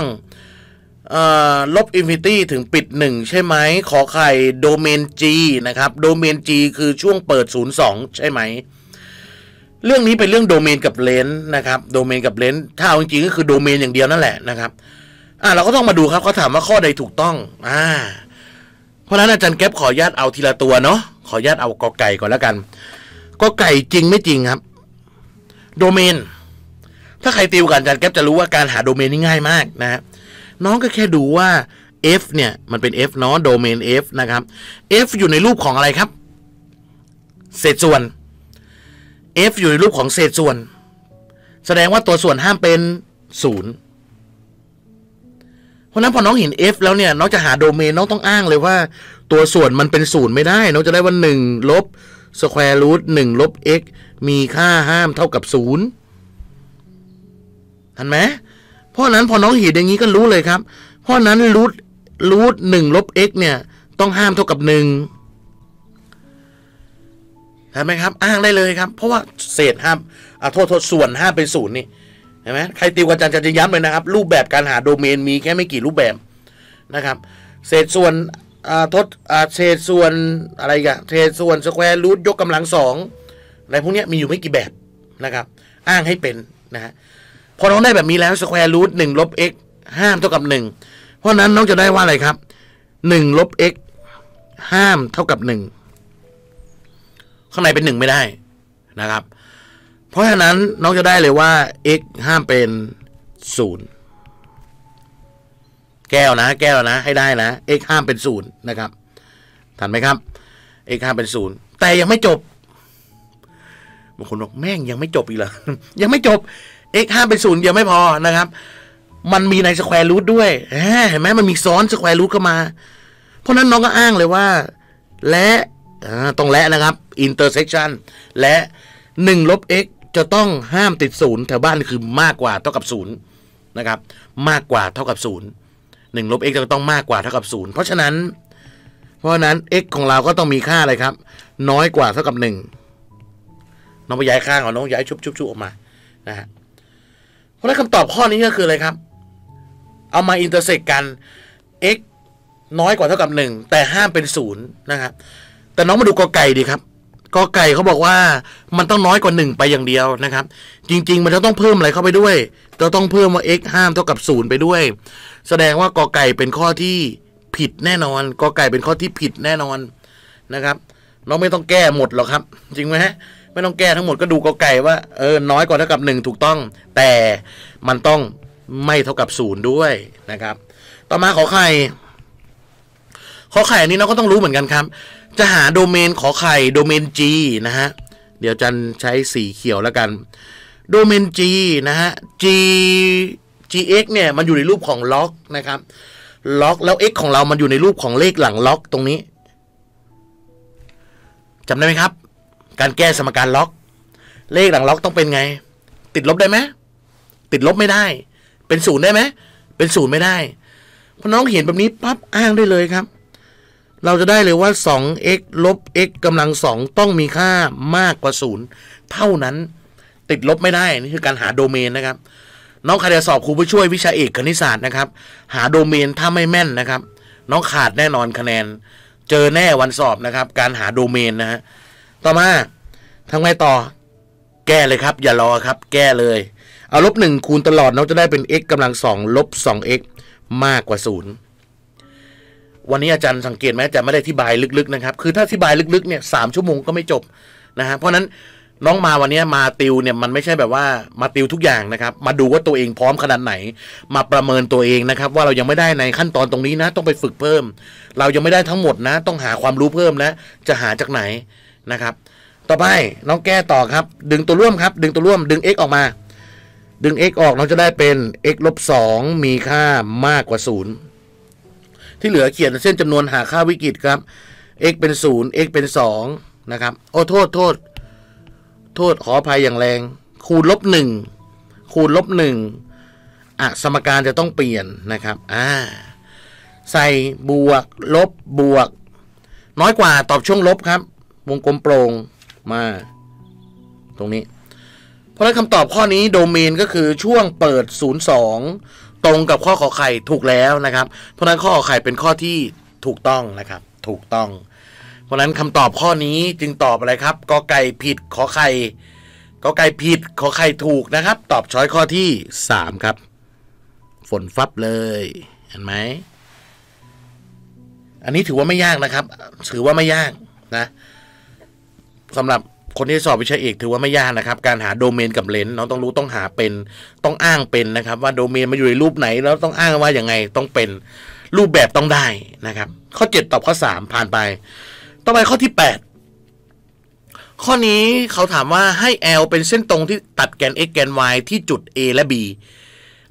ลบนฟินิตี้ถึงปิด 1 ใช่ไหมขอไข่โดเมน G นะครับโดเมน G คือช่วงเปิด 02 ใช่ไหม เรื่องนี้เป็นเรื่องโดเมนกับเลนส์นะครับ โดเมนกับเลนส์ถ้าเอาจริงๆก็คือโดเมนอย่างเดียวนั่นแหละนะครับ อ่าเราก็ต้องมาดูครับเขาถามว่าข้อใดถูกต้อง อ่า เพราะนั้นอาจารย์แก๊ปขออนุญาตเอาทีละตัวเนาะขออนุญาตเอากอไก่ก่อนแล้วกันกอไก่จริงไม่จริงครับโดเมน ถ้าใครติวกันอาจารย์แก๊ปจะรู้ว่าการหาโดเมนนี่ง่ายมากนะครับน้องก็แค่ดูว่า f เนี่ย มันเป็น f เนาะโดเมน f นะครับ f อยู่ในรูปของอะไรครับ เศษส่วน f อยู่ในรูปของเศษส่วน แสดงว่าตัวส่วนห้ามเป็นศูนย์เพราะนั้นพอ น้องเห็น f แล้วเนี่ยน้องจะหาโดเมนน้องต้องอ้างเลยว่า ตัวส่วนมันเป็นศูนย์ไม่ได้ น้องจะได้ว่าหนึ่งลบสแควร์รูทหนึ่งลบ x มีค่าห้ามเท่ากับศูนย์ทันไหมเพราะนั้นพอน้องเห็นอย่างนี้ก็รู้เลยครับ เพราะนั้นรูทรูทหนึ่งลบ x เนี่ยต้องห้ามเท่ากับหนึ่งเห็นไหมครับอ้างได้เลยครับเพราะว่าเศษห้ามอาโทษโทษส่วนห้าเป็นศูนย์นี่เห็นไหมใครติวอาจารย์จะย้ำเลยนะครับ รูปแบบการหาโดเมนมีแค่ไม่กี่รูปแบบนะครับ เศษส่วนโทษเศษส่วนอะไรกันเศษส่วนสแควร์รูทยกกำลังสองอะไรพวกนี้มีอยู่ไม่กี่แบบนะครับ อ้างให้เป็นนะฮะพอน้องได้แบบนี้แล้วสแควร์รูทหนึ่งลบเอ็กห้ามเท่ากับหนึ่งเพราะนั้นน้องจะได้ว่าอะไรครับหนึ่งลบเอ็กห้ามเท่ากับหนึ่งข้างในเป็นหนึ่งไม่ได้นะครับ เพราะฉะนั้นน้องจะได้เลยว่า x ห้ามเป็นศูนย์แก้วนะ แก้วนะให้ได้นะ x ห้ามเป็นศูนย์นะครับทันไหมครับ x ห้ามเป็นศูนย์แต่ยังไม่จบบางคนบอกแม่งยังไม่จบอีกเหรอยังไม่จบ x ห้าเป็นศูนย์เดียวไม่พอนะครับมันมีในสแควร์รูทด้วยเห็นไหมมันมีซ้อนสแควร์รูทเข้ามา เพราะนั้นน้องก็อ้างเลยว่า และตรงและนะครับ intersection และ1ลบ x จะต้องห้ามติดศูนย์แถวบ้านคือมากกว่าเท่ากับศูนย์นะครับมากกว่าเท่ากับศูนย์หนึ่งลบ x จะต้องมากกว่าเท่ากับศูนย์เพราะฉะนั้น เพราะนั้น x ของเราก็ต้องมีค่าอะไรครับ น้อยกว่าเท่ากับหนึ่งน้องไปย้ายค่าของน้องย้ายชุบชุบออกมานะฮะเพราะนั้นคำตอบข้อนี้ก็คืออะไรครับ เอามาอินเตอร์เซกกัน x น้อยกว่าเท่ากับ 1 แต่ห้ามเป็น0นะครับ แต่น้องมาดูกอไก่ดีครับกอไก่เขาบอกว่ามันต้องน้อยกว่า 1 ไปอย่างเดียวนะครับ จริงๆ มันจะต้องเพิ่มอะไรเข้าไปด้วยจะต้องเพิ่มว่า x ห้ามเท่ากับ0ไปด้วย แสดงว่ากอไก่เป็นข้อที่ผิดแน่นอนกอไก่เป็นข้อที่ผิดแน่นอนนะครับ น้องไม่ต้องแก้หมดหรอกครับ จริงไหมฮะไม่ต้องแก้ทั้งหมด ก็ดูกไก่ว่า เออ น้อยกว่าเท่ากับ 1 ถูกต้อง แต่มันต้องไม่เท่ากับศูนย์ด้วยนะครับต่อมาขอไข่ขอไข่นนี้เราก็ต้องรู้เหมือนกันครับ จะหาโดเมนขอไข่โดเมน G นะฮะเดี๋ยวจันใช้สีเขียวแล้วกัน โดเมน G นะฮะ G GX เนี่ยมันอยู่ในรูปของล็อกนะครับล็อกแล้ว x ของเรามันอยู่ในรูปของเลขหลังล็อกตรงนี้จำได้ไหมครับการแก้สมการล็อก เลขหลังล็อกต้องเป็นไง ติดลบได้ไหมติดลบไม่ได้ เป็นศูนย์ได้ไหม เป็นศูนย์ไม่ได้พอน้องเห็นแบบนี้ปั๊บอ้างได้เลยครับ เราจะได้เลยว่า 2x ลบ x กำลัง 2 ต้องมีค่ามากกว่า 0 เท่านั้นติดลบไม่ได้ นี่คือการหาโดเมนนะครับ น้องคาเดสอบครูผู้ช่วยวิชาเอกคณิตศาสตร์นะครับ หาโดเมนถ้าไม่แม่นนะครับ น้องขาดแน่นอนคะแนน เจอแน่วันสอบนะครับ การหาโดเมนนะฮะต่อมาทาไงต่อแก้เลยครับ อย่ารอครับแก้เลย เอาลบหนึ่งคูณตลอด น้องจะได้เป็น x กำลังสองลบสอง x มากกว่าศูนย์วันนี้อาจารย์สังเกตไหมอาจารย์ไม่ได้อธิบายลึก ๆ นะครับ คือถ้าอธิบายลึกๆเนี่ยสามชั่วโมงก็ไม่จบนะฮะเพราะนั้นน้องมาวันนี้มาติวเนี่ยมันไม่ใช่แบบว่ามาติวทุกอย่างนะครับ มาดูว่าตัวเองพร้อมขนาดไหนมาประเมินตัวเองนะครับว่าเรายังไม่ได้ในขั้นตอนตรงนี้นะต้องไปฝึกเพิ่ม เรายังไม่ได้ทั้งหมดนะ ต้องหาความรู้เพิ่มนะจะหาจากไหนนะครับ ต่อไปน้องแก้ต่อครับ ดึงตัวร่วมครับ ดึงตัวร่วม ดึง x ออกมา ดึง x ออก เราจะได้เป็น x ลบสองมีค่ามากกว่า 0 ที่เหลือเขียนเส้นจำนวนหาค่าวิกฤตครับ x เป็น0 x เป็น2นะครับ โอ้โทษโทษ โทษขออภัยอย่างแรง คูณลบ1คูณลบ1อ่ะสมการจะต้องเปลี่ยนนะครับ อ่าใส่บวก ลบบวก น้อยกว่าตอบช่วงลบครับวงกลมโปร่งมา ตรงนี้ เพราะนั้นคำตอบข้อนี้โดเมนก็คือช่วงเปิด02ตรงกับข้อขอไข่ถูกแล้วนะครับ เพราะนั้นข้อขอไข่เป็นข้อที่ถูกต้องนะครับ ถูกต้อง เพราะนั้นคำตอบข้อนี้จึงตอบอะไรครับกอไก่ผิดขอไข่กอไก่ผิดขอไข่ถูกนะครับ ตอบช้อยข้อที่ 3 ครับ ฝนฟับเลยเห็นไหมอันนี้ถือว่าไม่ยากนะครับ ถือว่าไม่ยากนะสำหรับคนที่สอบวิชาเอกถือว่าไม่ยากนะครับ การหาโดเมนกับเลนส์น้องต้องรู้ต้องหาเป็นต้องอ้างเป็นนะครับว่าโดเมนมาอยู่ในรูปไหน แล้วต้องอ้างว่าอย่างไงต้องเป็นรูปแบบต้องได้นะครับ ข้อ 7 ตอบข้อ 3 ผ่านไปต่อไปข้อที่ 8 ข้อนี้เขาถามว่าให้ L เป็นเส้นตรงที่ตัดแกน x แกน y ที่จุด A และ B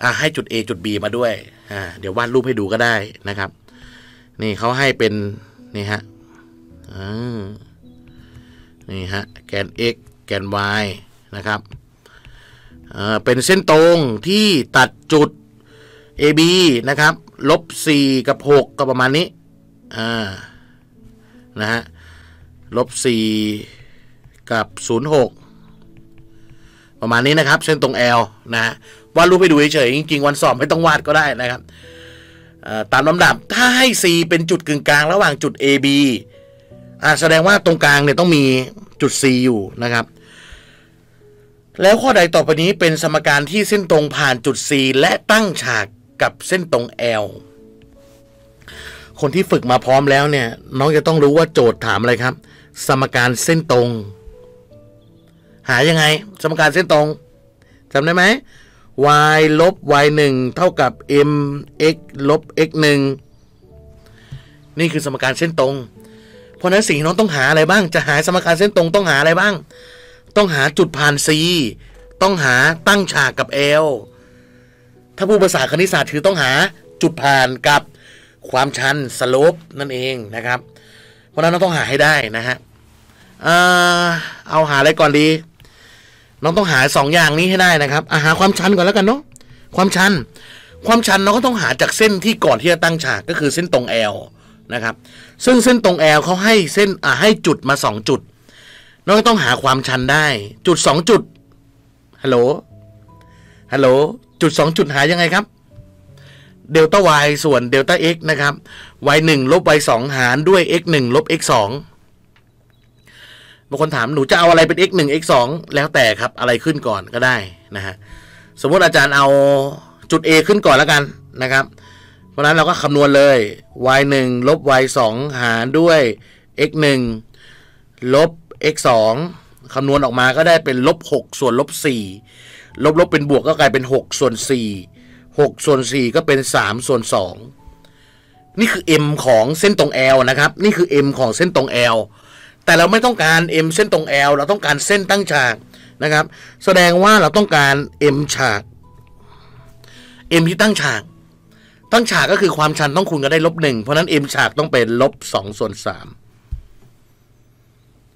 อ่า ให้จุด A จุด B มาด้วยอ่าเดี๋ยววาดรูปให้ดูก็ได้นะครับ นี่เขาให้เป็น นี่ฮะอ่านี่ฮะแกน x แกน y นะครับเป็นเส้นตรงที่ตัดจุด AB นะครับลบ4กับ 6ก็ประมาณนี้นะฮะลบ4กับ 06 ประมาณนี้นะครับ เส้นตรง L นะวาดรูปให้ดูเฉยๆ จริงๆ วันสอบไม่ต้องวาดก็ได้นะครับตามลำดับ ถ้าให้ C เป็นจุดกึ่งกลางระหว่างจุด AB อ่าแสดงว่าตรงกลางเนี่ยต้องมีจุด C อยู่นะครับ แล้วข้อใดต่อไปนี้เป็นสมการที่เส้นตรงผ่านจุด C และตั้งฉากกับเส้นตรง L คนที่ฝึกมาพร้อมแล้วเนี่ยน้องจะต้องรู้ว่าโจทย์ถามอะไรครับ สมการเส้นตรง หายังไง สมการเส้นตรงจำได้ไหม y ลบ y 1เท่ากับ m x ลบ x 1นี่คือสมการเส้นตรงเพราะนั้นสิ่งน้องต้องหาอะไรบ้าง จะหาสมการเส้นตรงต้องหาอะไรบ้าง ต้องหาจุดผ่าน C ต้องหาตั้งฉากกับ L ถ้าผู้ภาษาคณิตศาสตร์คือต้องหาจุดผ่านกับความชันสโลปนั่นเองนะครับ เพราะนั้นน้องต้องหาให้ได้นะฮะ เอาหาอะไรก่อนดี น้องต้องหา2ออย่างนี้ให้ได้นะครับอาหาความชันก่อนแล้วกันเนาะ ความชัน ความชันน้องก็ต้องหาจากเส้นที่ก่อนที่จะตั้งฉาก ก็คือเส้นตรง L นะครับ ซึ่งเส้นตรงแอลเขาให้เส้นอ่าให้จุดมาสองจุดน้องต้องหาความชันได้จุดสองจุด ฮัลโหล ฮัลโหล จุดสองจุดหายังไงครับ เดลต้า y ส่วนเดลต้า x นะครับ y 1ลบ y 2หารด้วย x 1ลบ x 2บางคนถามหนูจะเอาอะไรเป็น x 1 x 2แล้วแต่ครับอะไรขึ้นก่อนก็ได้นะฮะ สมมติอาจารย์เอาจุด a ขึ้นก่อนแล้วกันนะครับราะนั้นเราก็คำนวณเลย y 1ลบ y 2หารด้วย x 1ลบ x 2คำนวณออกมาก็ได้เป็นลบ 6 ส่วนลบ 4 ลบลบเป็นบวกก็กลายเป็น 6 ส่วน 4 6 ส่วน 4 ก็เป็น 3 ส่วน 2 นี่คือ m ของเส้นตรง L นะครับ นี่คือ m ของเส้นตรง L แต่เราไม่ต้องการ m เส้นตรง L เราต้องการเส้นตั้งฉากนะครับ แสดงว่าเราต้องการ m ฉาก m ที่ตั้งฉากต้นฉากก็คือความชันต้องคูณกันได้ลบหนึ่งเพราะนั้นเอ็มฉากต้องเป็นลบสองส่วนสาม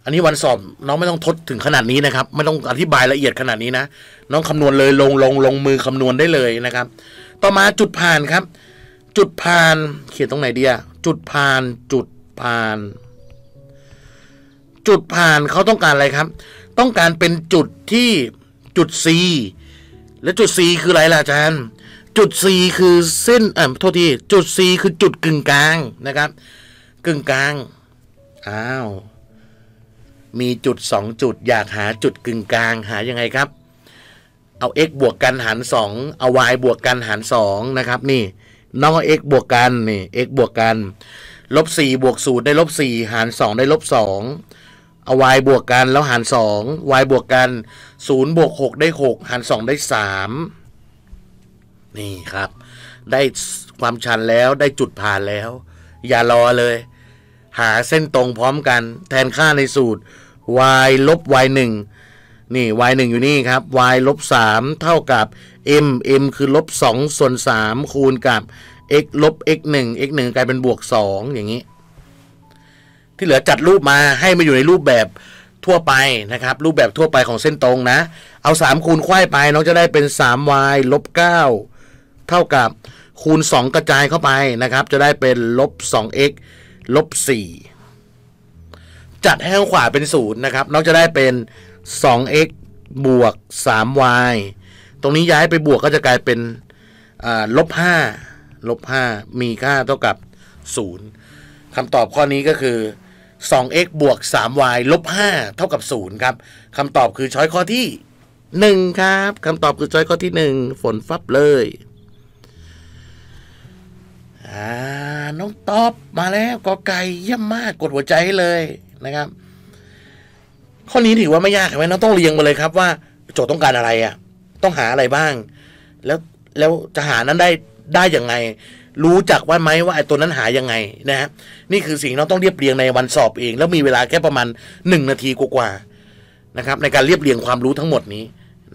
อันนี้วันสอบน้องไม่ต้องทดถึงขนาดนี้นะครับ ไม่ต้องอธิบายละเอียดขนาดนี้นะ น้องคำนวณเลยลงลงลงมือคำนวณได้เลยนะครับ ต่อมาจุดผ่านครับ จุดผ่านเขียนตรงไหนเดียจุดผ่านจุดผ่าน จุดผ่านเขาต้องการอะไรครับ ต้องการเป็นจุดที่จุด C และจุด C คืออะไรล่ะอาจารย์จุด C คือเส้นเอ่อโทษทีจุด C คือจุดกึ่งกลางนะครับ กึ่งกลางอ้าวมีจุด 2 จุดอยากหาจุดกึ่งกลางหายังไงครับ เอา x บวกกันหาร 2เอา y บวกกันหาร 2นะครับนี่น้องเอ x บวกกัน นี่ x บวกกันลบ4บวก0ได้ลบ4หาร 2 ได้ลบ2เอา y บวกกันแล้วหาร 2 y บวกกัน0บวก6ได้ 6 หาร2ได้3นี่ครับ ได้ความชันแล้วได้จุดผ่านแล้ว อย่ารอเลย หาเส้นตรงพร้อมกันแทนค่าในสูตร y ลบ y หนึ่งนี่ y 1อยู่นี่ครับ y ลบ3เท่ากับ m m คือ ลบ 2 ส่วน 3 คูณกับ x ลบ x 1 x 1กลายเป็นบวก 2 อย่างนี้ ที่เหลือจัดรูปมาให้มาอยู่ในรูปแบบทั่วไปนะครับ รูปแบบทั่วไปของเส้นตรงนะ เอา 3 คูณไขว้ไป น้องจะได้เป็น 3y ลบ9เท่ากับคูณ 2 กระจายเข้าไปนะครับจะได้เป็นลบ 2x ลบ4จัดให้ขวาเป็น0นะครับนอกจะได้เป็น 2x บวก 3y ตรงนี้ย้ายไปบวกก็จะกลายเป็นลบ5ลบ5มีค่าเท่ากับ 0คำตอบข้อนี้ก็คือ 2x บวก 3y ลบ5เท่ากับ0ครับคำตอบคือช้อยข้อที่ 1ครับคำตอบคือช้อยข้อที่ 1 ฝนฟับเลย่าน้องตอบมาแล้วกอไก่เยี่ยมมากกดหัวใจเลยนะครับ ข้อนี้ถือว่าไม่ยากใช่ไหมน้องต้องเรียงมาเลยครับ ว่า โจทย์ต้องการอะไรอ่ะ ต้องหาอะไรบ้าง แล้วแล้วจะหานั้นได้ได้อย่างไง รู้จักว่าไหมว่าไอ้ตัวนั้นหายังไงนะฮะนี่คือสิ่งน้องต้องเรียบเรียงในวันสอบเอง แล้วมีเวลาแค่ประมาณหนึ่งนาทีกว่าๆนะครับ ในการเรียบเรียงความรู้ทั้งหมดนี้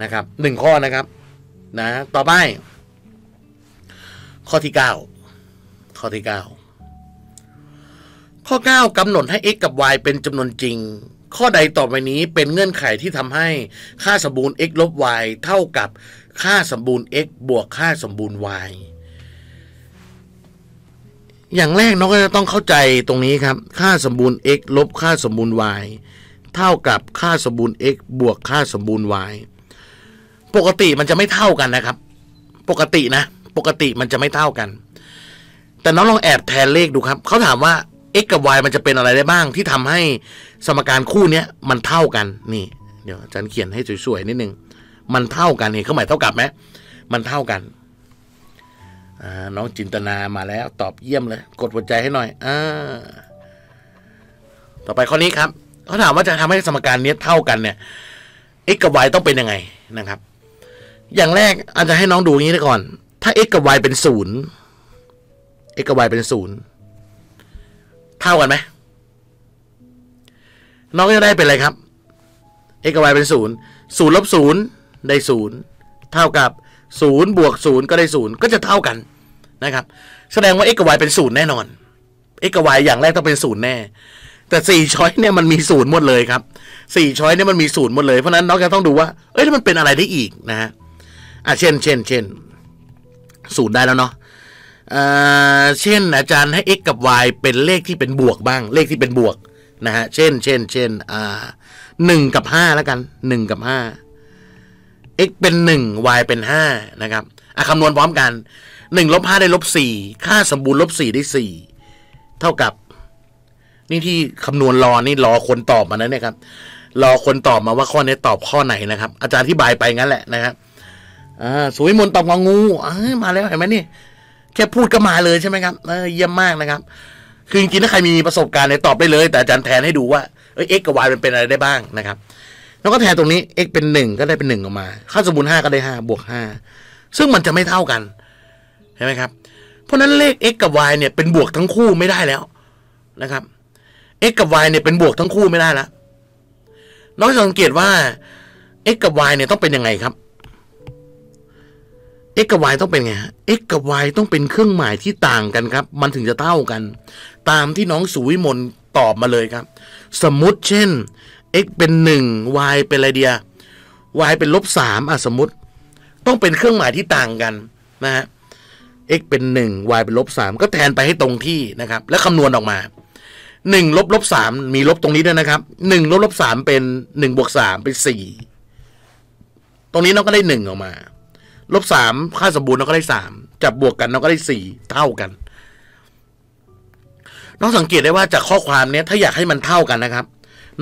นะครับหนึ่งข้อนะครับ นะ ต่อไปข้อที่เก้าข้อที่9ข้อ9กำหนดให้ x กับ y เป็นจำนวนจริง ข้อใดต่อไปนี้เป็นเงื่อนไขที่ทำให้ค่าสมบูรณ์ x ลบ y เท่ากับ ค่าสมบูรณ์ x บวกค่าสมบูรณ์ y อย่างแรกน้องก็จะต้องเข้าใจตรงนี้ครับ ค่าสมบูรณ์ x ลบค่าสมบูรณ์ y เท่ากับค่าสมบูรณ์ x บวกค่าสมบูรณ์ y ปกติมันจะไม่เท่ากันนะครับ ปกตินะ ปกติมันจะไม่เท่ากันแต่น้องลองแอบแทนเลขดูครับเขาถามว่า x กับ y มันจะเป็นอะไรได้บ้าง ที่ทำให้สมการคู่เนี้ยมันเท่ากันนี่ เดี๋ยวอาจารย์เขียนให้สวยๆนิดนึงมันเท่ากันนี่เขาหมายเท่ากับไหมมันเท่ากันน้องจินตนามาแล้ว ตอบเยี่ยมเลยกดหัวใจให้หน่อยอ่าต่อไปข้อนี้ครับเขาถามว่าจะทำให้สมการนี้เท่ากัน เนี่ย x กับ y ต้องเป็นยังไงนะครับ อย่างแรกอาจจะให้น้องดูอย่างนี้ก่อน ถ้า x กับ y เป็นศูนย์ x กับ y เป็นศูนย์เท่ากันไหมน้องก็จะได้เป็นอะไรครับ x กับ y เป็นศูนย์ศูนย์ลบศูนย์ได้ศูนย์เท่ากับศูนย์บวกศูนย์ก็ได้ศูนย์ก็จะเท่ากันนะครับ แสดงว่า x กับ y เป็นศูนย์แน่นอน x กับ y อย่างแรกต้องเป็นศูนย์แน่ แต่สี่ช้อยเนี่ยมันมีศูนย์หมดเลยครับสี่ช้อยเนี่ยมันมีศูนย์หมดเลย เพราะนั้นน้องจะต้องดูว่าเอ้ยมันเป็นอะไรได้อีกนะฮะอ่ะเช่นเช่นเช่นศูนย์ได้แล้วเนาะเช่น อาจารย์ให้ x กับ y เป็นเลขที่เป็นบวกบ้าง เลขที่เป็นบวกนะฮะเช่น เช่น เช่นหนึ่งกับห้าแล้วกันหนึ่งกับห้า x เป็นหนึ่ง y เป็นห้านะครับอคำนวณพร้อมกันหนึ่งลบห้าได้ลบสี่ค่าสมบูรณ์ลบสี่ได้สี่เท่ากับ นี่ที่คำนวณรอ นี่รอคนตอบมานะเนี่ยครับรอคนตอบมาว่าข้อนี้ตอบข้อไหนนะครับ อาจารย์อธิบายไปงั้นแหละนะครับอ่าสวยมนตอบงองูอมาแล้วเห็นไหมนี่แค่พูดก็มาเลยใช่ไหมครับเยี่ยมมากนะครับ คือจริงๆถ้าใครมีประสบการณ์เนี่ยตอบได้เลย แต่อาจารย์แทนให้ดูว่าเอ็กกับวายมันเป็นอะไรได้บ้างนะครับแล้วก็แทนตรงนี้ x เป็นหนึ่งก็ได้เป็นหนึ่งออกมา ค่าสมบูรณ์ห้าก็ได้ห้าบวกห้าซึ่งมันจะไม่เท่ากันเห็นไหมครับเพราะนั้นเลข x กับ y เนี่ยเป็นบวกทั้งคู่ไม่ได้แล้วนะครับ x กับ y เนี่ยเป็นบวกทั้งคู่ไม่ได้แล้วน้องสังเกตว่า x กับ y เนี่ยต้องเป็นยังไงครับ x กับ y ต้องเป็นไง x กับ y ต้องเป็นเครื่องหมายที่ต่างกันครับ มันถึงจะเท่ากัน ตามที่น้องสุวิมลตอบมาเลยครับ สมมติเช่น x เป็น 1 y เป็นอะไรเดีย y เป็นลบสามอ่ะ สมมติ ต้องเป็นเครื่องหมายที่ต่างกันนะฮะ x เป็น 1 y เป็นลบสามก็แทนไปให้ตรงที่นะครับ แล้วคำนวณออกมาหนึ่งลบลบสามมีลบตรงนี้ด้วยนะครับหนึ่งลบลบสามเป็นหนึ่งบวกสามเป็นสี่ตรงนี้น้องก็ได้หนึ่งออกมาลบสามค่าสมบูรณ์เราก็ได้สามจับบวกกันเราก็ได้สี่เท่ากันน้องสังเกตได้ว่าจากข้อความเนี้ย ถ้าอยากให้มันเท่ากันนะครับ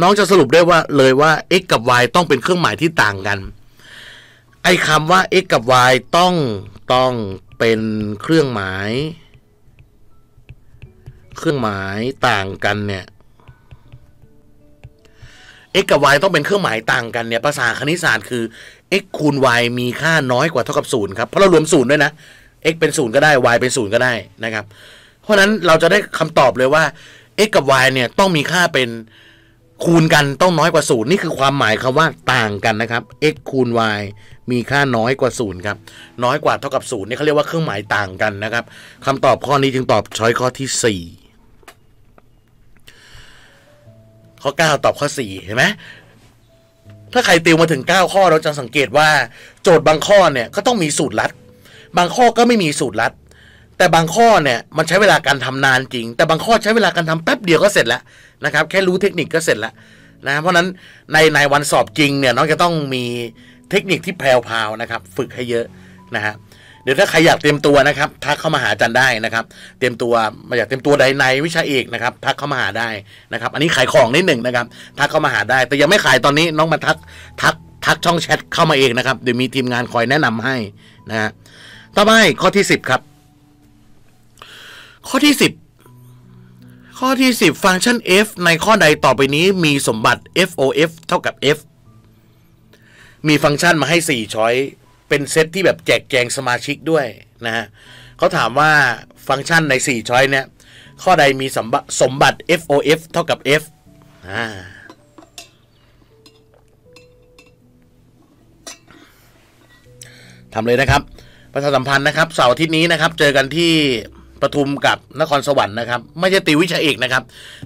น้องจะสรุปได้ว่าเลยว่า x กับ y ต้องเป็นเครื่องหมายที่ต่างกันไอ้คำว่า x กับ y ต้องต้องเป็นเครื่องหมาย เครื่องหมายต่างกันเนี่ย x กับ y ต้องเป็นเครื่องหมายต่างกันเนี่ยภาษาคณิตศาสตร์คือ x คูณ y มีค่าน้อยกว่าเท่ากับศูนย์ครับเพราะเรารวมศูนย์ด้วยนะ x เป็นศูนย์ก็ได้ y เป็นศูนย์ก็ได้นะครับเพราะนั้นเราจะได้คำตอบเลยว่า x กับ y เนี่ยต้องมีค่าเป็นคูณกันต้องน้อยกว่าศูนย์นี่คือความหมายคำว่าต่างกันนะครับ x คูณ y มีค่าน้อยกว่าศูนย์ครับน้อยกว่าเท่ากับศูนย์นี่เขาเรียกว่าเครื่องหมายต่างกันนะครับคำตอบข้อนี้ จึงตอบช้อยข้อที่ 4ข้อ9ตอบข้อ4เห็นไหมถ้าใครติวมาถึง 9 ข้อเราจะสังเกตว่า โจทย์บางข้อเนี่ยก็ต้องมีสูตรลัด บางข้อก็ไม่มีสูตรลัด แต่บางข้อเนี่ยมันใช้เวลาการทำนานจริง แต่บางข้อใช้เวลาการทำแป๊บเดียวก็เสร็จแล้วนะครับ แค่รู้เทคนิคก็เสร็จแล้วนะเพราะนั้นในในวันสอบจริงเนี่ยน้องจะต้องมีเทคนิคที่แพรววนะครับ ฝึกให้เยอะนะฮะดี๋ยวถ้าใครอยากเตรียมตัวนะครับทักเข้ามาหาจันได้นะครับ เตรียมตัวมาอยากเตรียมตัวใดในวิชาเอกนะครับทักเข้ามาหาได้นะครับ อันนี้ขายของนิดหนึ่งนะครับทักเข้ามาหาได้ แต่ยังไม่ขายตอนนี้น้องมาทักทักทักช่องแชทเข้ามาเองนะครับเดี๋ยวมีทีมงานคอยแนะนำให้นะฮะต่อไปข้อที่สิบครับ ข้อที่สิบข้อที่สิบฟังก์ชัน f ในข้อใดต่อไปนี้มีสมบัติ f o f เท่ากับ f มีฟังก์ชันมาให้4ช้อยเป็นเซตที่แบบแจกแจงสมาชิกด้วยนะฮะเขาถามว่าฟังก์ชันใน 4 ช้อยเนี่ยข้อใดมีสมบัติ FOF เท่ากับ F ทำเลยนะครับประชาสัมพันธ์นะครับเสาร์อาทิตย์นี้นะครับ เจอกันที่ปทุมกับนครสวรรค์นะครับ ไม่ใช่ตีวิชาเอกนะครับ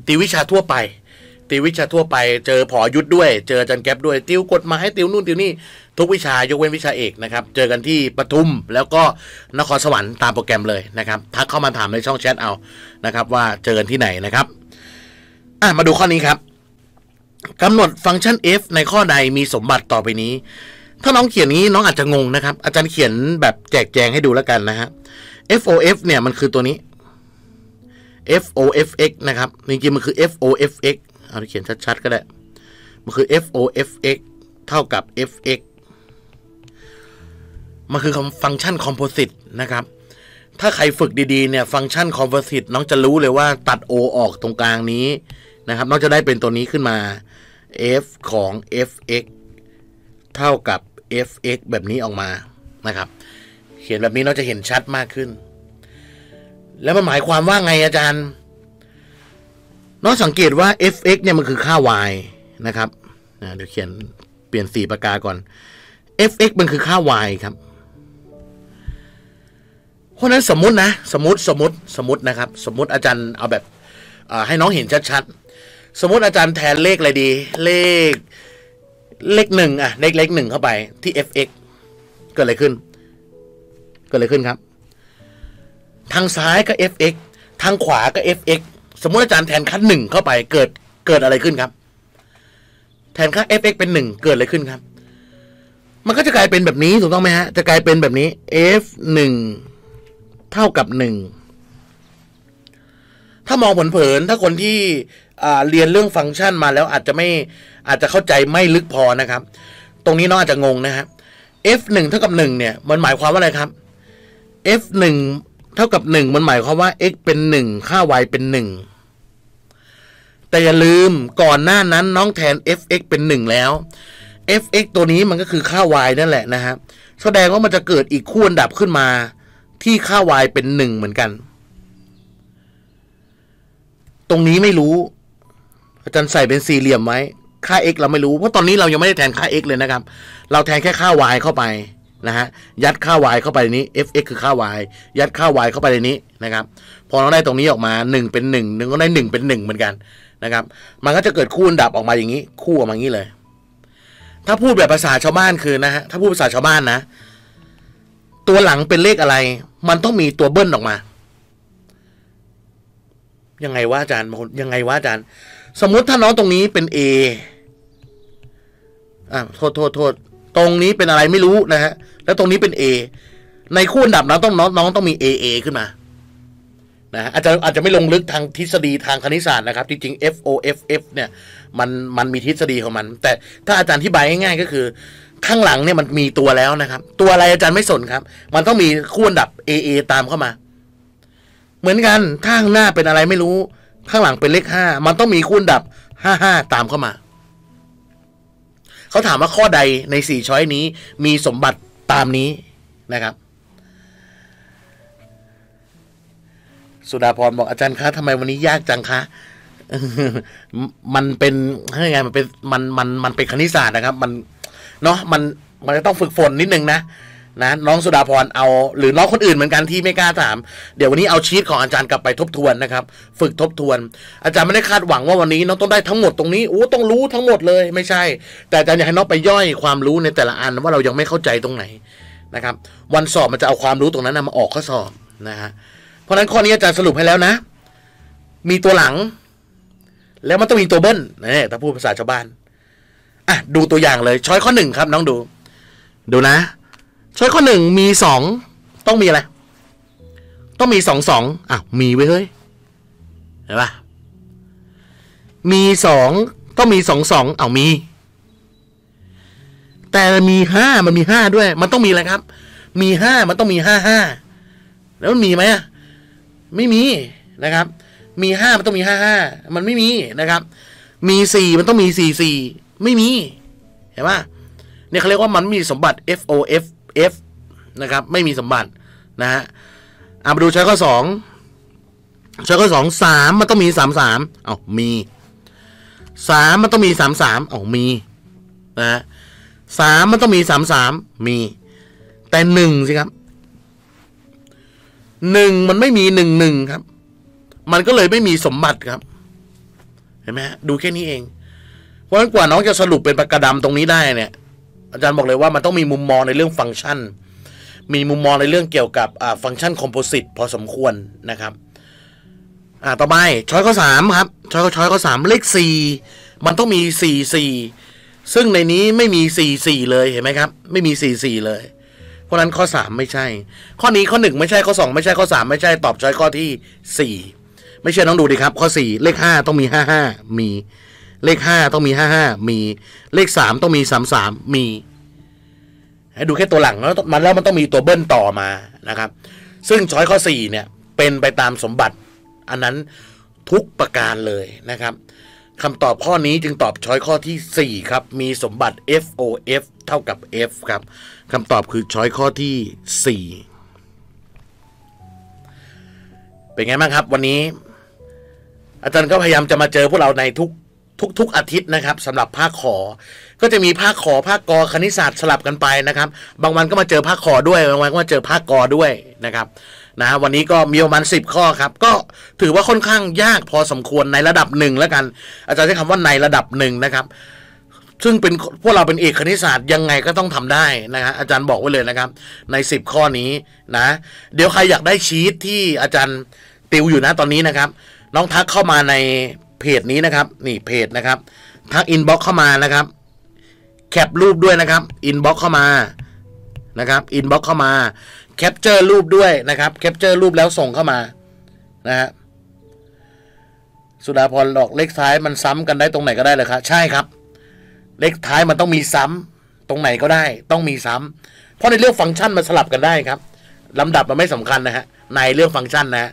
ตีวิชาทั่วไปติววิชาทั่วไปเจอผอยุทธด้วย เจอจันแก๊บด้วยติวกฎหมายติวนู่นติวนี่ทุกวิชายกเว้นวิชาเอกนะครับเจอกันที่ปทุม แล้วก็นครสวรรค์ตามโปรแกรมเลยนะครับทักเข้ามาถามในช่องแชทเอานะครับว่าเจอกันที่ไหนนะครับอ่ะมาดูข้อนี้ครับกำหนดฟังก์ชัน f ในข้อใดมีสมบัติต่อไปนี้ ถ้าน้องเขียนนี้น้องอาจจะงงนะครับอาจารย์เขียนแบบแจกแจงให้ดูแล้วกันนะฮะ fof เนี่ยมันคือตัวนี้ FOFX นะครับจริงๆมันคือ FOFX เอาเขียนชัดๆก็ได้ มันคือ f o f x เท่ากับ f x มันคือฟังก์ชันคอมโพสิตนะครับ ถ้าใครฝึกดีๆ เนี่ยฟังก์ชันคอมโพสิตน้องจะรู้เลยว่าตัด O ออกตรงกลางนี้นะครับน้องจะได้เป็นตัวนี้ขึ้นมา f ของ f x เท่ากับ f x แบบนี้ออกมา นะครับ เขียนแบบนี้น้องจะเห็นชัดมากขึ้น แล้วมันหมายความว่าไงอาจารย์น้องสังเกตว่า fx เนี่ยมันคือค่า y นะครับเดี๋ยวเขียนเปลี่ยนสีปากกาก่อน fx มันคือค่า y ครับ เพราะนั้นสมมตินะ สมมติ สมมติ สมมตินะครับ สมมติอาจารย์เอาแบบให้น้องเห็นชัด ๆ สมมติอาจารย์แทนเลขอะไรดี เลขเลขหนึ่งอะเลขเลขหนึ่งเข้าไปที่ fx เกิดอะไรขึ้น เกิดอะไรขึ้นครับ ทางซ้าย ก็ fx ทางขวาก็ fx สมมติอาจารย์แทนค่าหนึ่งเข้าไปเกิดเกิดอะไรขึ้นครับ แทนค่า f x เป็นหนึ่งเกิดอะไรขึ้นครับมันก็จะกลายเป็นแบบนี้ถูกต้องไหมฮะจะกลายเป็นแบบนี้ f หนึ่งเท่ากับหนึ่งถ้ามองผเผินถ้าคนที่เรียนเรื่องฟังก์ชันมาแล้วอาจจะไม่อาจจะเข้าใจไม่ลึกพอนะครับ ตรงนี้น้องอาจจะงงนะฮะ f งเท่ากับหนึ่งเนี่ยมันหมายความว่าอะไรครับ f งเท่ากับหนึ่งมันหมายความว่า x เป็นหนึ่งค่า y เป็นหนึ่งแต่อย่าลืมก่อนหน้านั้นน้องแทน fx เป็น 1 แล้ว fx ตัวนี้มันก็คือค่า y นั่นแหละนะฮะแสดงว่ามันจะเกิดอีกคู่อันดับขึ้นมา ที่ค่า y เป็น 1 เหมือนกัน ตรงนี้ไม่รู้ อาจารย์ใส่เป็นสี่เหลี่ยมไว้ ค่า x เราไม่รู้ เพราะตอนนี้เรายังไม่ได้แทนค่า x เลยนะครับเราแทนแค่ค่า y เข้าไปนะฮะยัดค่า y เข้าไปในนี้ fx คือค่า y ยัดค่า y เข้าไปในนี้นะครับพอเราได้ตรงนี้ออกมา 1 เป็น1นึงก็ได้ 1 เป็น 1 เหมือนกันนะครับ มันก็จะเกิดคู่อันดับออกมาอย่างนี้คู่ออกมาอย่างนี้เลย ถ้าพูดแบบภาษาชาวบ้านคือนะฮะ ถ้าพูดภาษาชาวบ้านนะ ตัวหลังเป็นเลขอะไร มันต้องมีตัวเบิ้ลออกมา ยังไงวะอาจารย์ ยังไงวะอาจารย์ สมมุติถ้าน้องตรงนี้เป็น A อ่ะโทษโทษโทษตรงนี้เป็นอะไรไม่รู้นะฮะ แล้วตรงนี้เป็น A ในคู่อันดับน้องต้องน้องต้องมี AA ขึ้นมานะอาจจะอาจจะไม่ลงลึกทางทฤษฎีทางคณิตศาสตร์นะครับจริงๆ FOFF เนี่ย มันมันมีทฤษฎีของมัน แต่ถ้าอาจารย์ที่บายง่ายๆ ก็คือ ข้างหลังเนี่ยมันมีตัวแล้วนะครับ ตัวอะไรอาจารย์ไม่สนครับ มันต้องมีคู่อันดับ AA ตามเข้ามา เหมือนกันข้างหน้าเป็นอะไรไม่รู้ ข้างหลังเป็นเลขห้ามันต้องมีคู่อันดับห้าห้าตามเข้ามาเขาถามว่าข้อใดในสี่ช้อยนี้ มีสมบัติตามนี้นะครับสุดาพรบอกอาจารย์คะทำไมวันนี้ยากจังคะ มันเป็นยังไง มันเป็นมันมัน มัน เป็นคณิตศาสตร์นะครับ มัน เนาะมัน มันจะต้องฝึกฝนนิดนึงนะ นะน้องสุดาพรเอา หรือน้องคนอื่นเหมือนกันที่ไม่กล้าถาม เดี๋ยววันนี้เอาชีตของอาจารย์กลับไปทบทวนนะครับ ฝึกทบทวน อาจารย์ไม่ได้คาดหวังว่าวันนี้น้องต้องได้ทั้งหมดตรงนี้ โอ้ ต้องรู้ทั้งหมดเลย ไม่ใช่ แต่อาจารย์อยากให้น้องไปย่อยความรู้ในแต่ละอันว่าเรายังไม่เข้าใจตรงไหนนะครับ วันสอบมันจะเอาความรู้ตรงนั้นมาออกข้อสอบนะฮะเพราะนั้นข้อนี้อาจารย์สรุปให้แล้วนะ มีตัวหลัง แล้วมันต้องมีตัวเบิ้ลนี่ ถ้าพูดภาษาชาวบ้านอ่ะดูตัวอย่างเลย ช้อยข้อหนึ่งครับ น้องดู ดูนะ ช้อยข้อหนึ่งมีสอง ต้องมีอะไร ต้องมีสองสองอ่ะมีไว้เฮ้ยเห็นปะมีสองต้องมีสองสอง เอามี แต่มีห้ามันมีห้าด้วย มันต้องมีอะไรครับ มีห้ามันต้องมีห้าห้า แล้วมันมีไหมอ่ะไม่มีนะครับ มีห้ามันต้องมีห้าห้า มันไม่มีนะครับ มีสี่มันต้องมีสี่สี่ไม่มี เห็นไ่มเนี่ยเขาเรียกว่ามันมีสมบัติ F O F F นะครับ ไม่มีสมบัตินะฮะเอามาดูช้อยข้อสองช้อยข้อสองสามมันต้องมีสามสาม๋อามี สามมันต้องมีสามสามเอามีนะสามมันต้องมีสามสามมี แต่หนึ่งสิครับหนึ่งมันไม่มีหนึ่งหนึ่งครับ มันก็เลยไม่มีสมบัติครับ เห็นไหมดูแค่นี้เองเพราะงั้นกว่าน้องจะสรุปเป็นปรกกระดำตรงนี้ได้เนี่ย อาจารย์บอกเลยว่ามันต้องมีมุมมองในเรื่องฟังก์ชัน มีมุมมองในเรื่องเกี่ยวกับฟังก์ชันคอมโพสิตพอสมควรนะครับ อ่าต่อไปช้อยข้อสามครับช้อยช้อยข้อสามเลขสี่มันต้องมีสี่สี่ซึ่งในนี้ไม่มีสี่สี่เลยเห็นไหมครับ ไม่มีสี่สี่เลยราะนั้นข้อ 3 ไม่ใช่ ข้อนี้ข้อ 1 ไม่ใช่ข้อ 2 ไม่ใช่ข้อ 3 ไม่ใช่ตอบช้อยข้อที่ 4 ไม่เชื่อต้องดูดิครับข้อ4เลข 5 ต้องมี55มีเลข 5 ต้องมี55มีเลข 3 ต้องมี33มีให้ดูแค่ตัวหลังแล้วมันแล้วมันต้องมีตัวเบิ้ลต่อมานะครับ ซึ่งช้อยข้อ 4 เนี่ยเป็นไปตามสมบัติ อันนั้นทุกประการเลยนะครับคำตอบข้อนี้จึงตอบช้อยข้อที่ 4 ครับ มีสมบัติ FOF เท่ากับ F ครับ คำตอบคือช้อยข้อที่ 4 เป็นไงบ้างครับวันนี้ อาจารย์ก็พยายามจะมาเจอพวกเราในทุกทุกทุกอาทิตย์นะครับสำหรับภาคขอ ก็จะมีภาคขอภาคกอคณิตศาสตร์สลับกันไปนะครับ บางวันก็มาเจอภาคขอด้วยบางวันก็มาเจอภาคกอด้วยนะครับนะวันนี้ก็มีประมาณสิบข้อครับ ก็ถือว่าค่อนข้างยากพอสมควรในระดับหนึ่งแล้วกัน อาจารย์ใช้คำว่าในระดับหนึ่งนะครับ ซึ่งเป็นพวกเราเป็นเอกคณิตศาสตร์ยังไงก็ต้องทำได้นะฮะอาจารย์บอกไว้เลยนะครับ ใน 10 ข้อนี้นะเดี๋ยวใครอยากได้ชีตที่อาจารย์ติวอยู่นะตอนนี้นะครับน้องทักเข้ามาในเพจนี้นะครับ นี่เพจนะครับทักอินบ็อกเข้ามานะครับ แคปรูปด้วยนะครับอินบ็อกเข้ามานะครับอินบ็อกเข้ามาแคปเจอร์รูปด้วยนะครับแคปเจอร์รูปแล้วส่งเข้ามานะฮะสุดาพรหลอกเลขท้ายมันซ้ำกันได้ตรงไหนก็ได้เลยครับใช่ครับเลขท้ายมันต้องมีซ้ำ ตรงไหนก็ได้ต้องมีซ้ำ เพราะในเรื่องฟังก์ชันมันสลับกันได้ครับลำดับมันไม่สำคัญนะฮะในเรื่องฟังก์ชันนะฮะ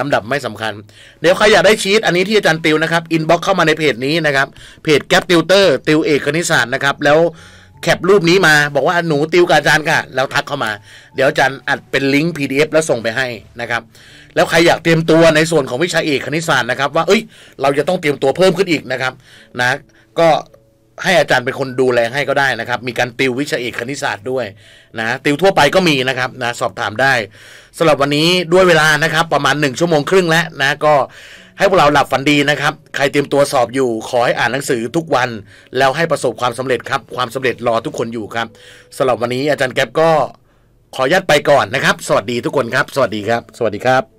ลำดับไม่สำคัญ เดี๋ยวใครอยากได้ชีตอันนี้ที่อาจารย์ติวนะครับอินบ็อกเข้ามาในเพจนี้นะครับเพจแก๊ปติวเตอร์ติวเอกคณิตศาสตร์นะครับ แล้วแคปรูปนี้มาบอกว่าหนูติวกับอาจารย์ค่ะแล้วทักเข้ามาเดี๋ยวอาจารย์อัดเป็นลิงก์ PDF แล้วส่งไปให้นะครับ แล้วใครอยากเตรียมตัวในส่วนของวิชาเอกคณิตศาสตร์นะครับว่าเอ้ย เราจะต้องเตรียมตัวเพิ่มขึ้นอีกนะครับนะก็ให้อาจารย์เป็นคนดูแลให้ก็ได้นะครับมีการติววิชาเอกคณิตศาสตร์ด้วยนะติวทั่วไปก็มีนะครับนะสอบถามได้สำหรับวันนี้ด้วยเวลานะครับประมาณ1ชั่วโมงครึ่งแล้วนะก็ให้พวกเราหลับฝันดีนะครับ ใครเตรียมตัวสอบอยู่ ขอให้อ่านหนังสือทุกวัน แล้วให้ประสบความสำเร็จครับ ความสำเร็จรอทุกคนอยู่ครับสำหรับวันนี้อาจารย์แก๊ปก็ขอญาตไปก่อนนะครับ สวัสดีทุกคนครับ สวัสดีครับ สวัสดีครับ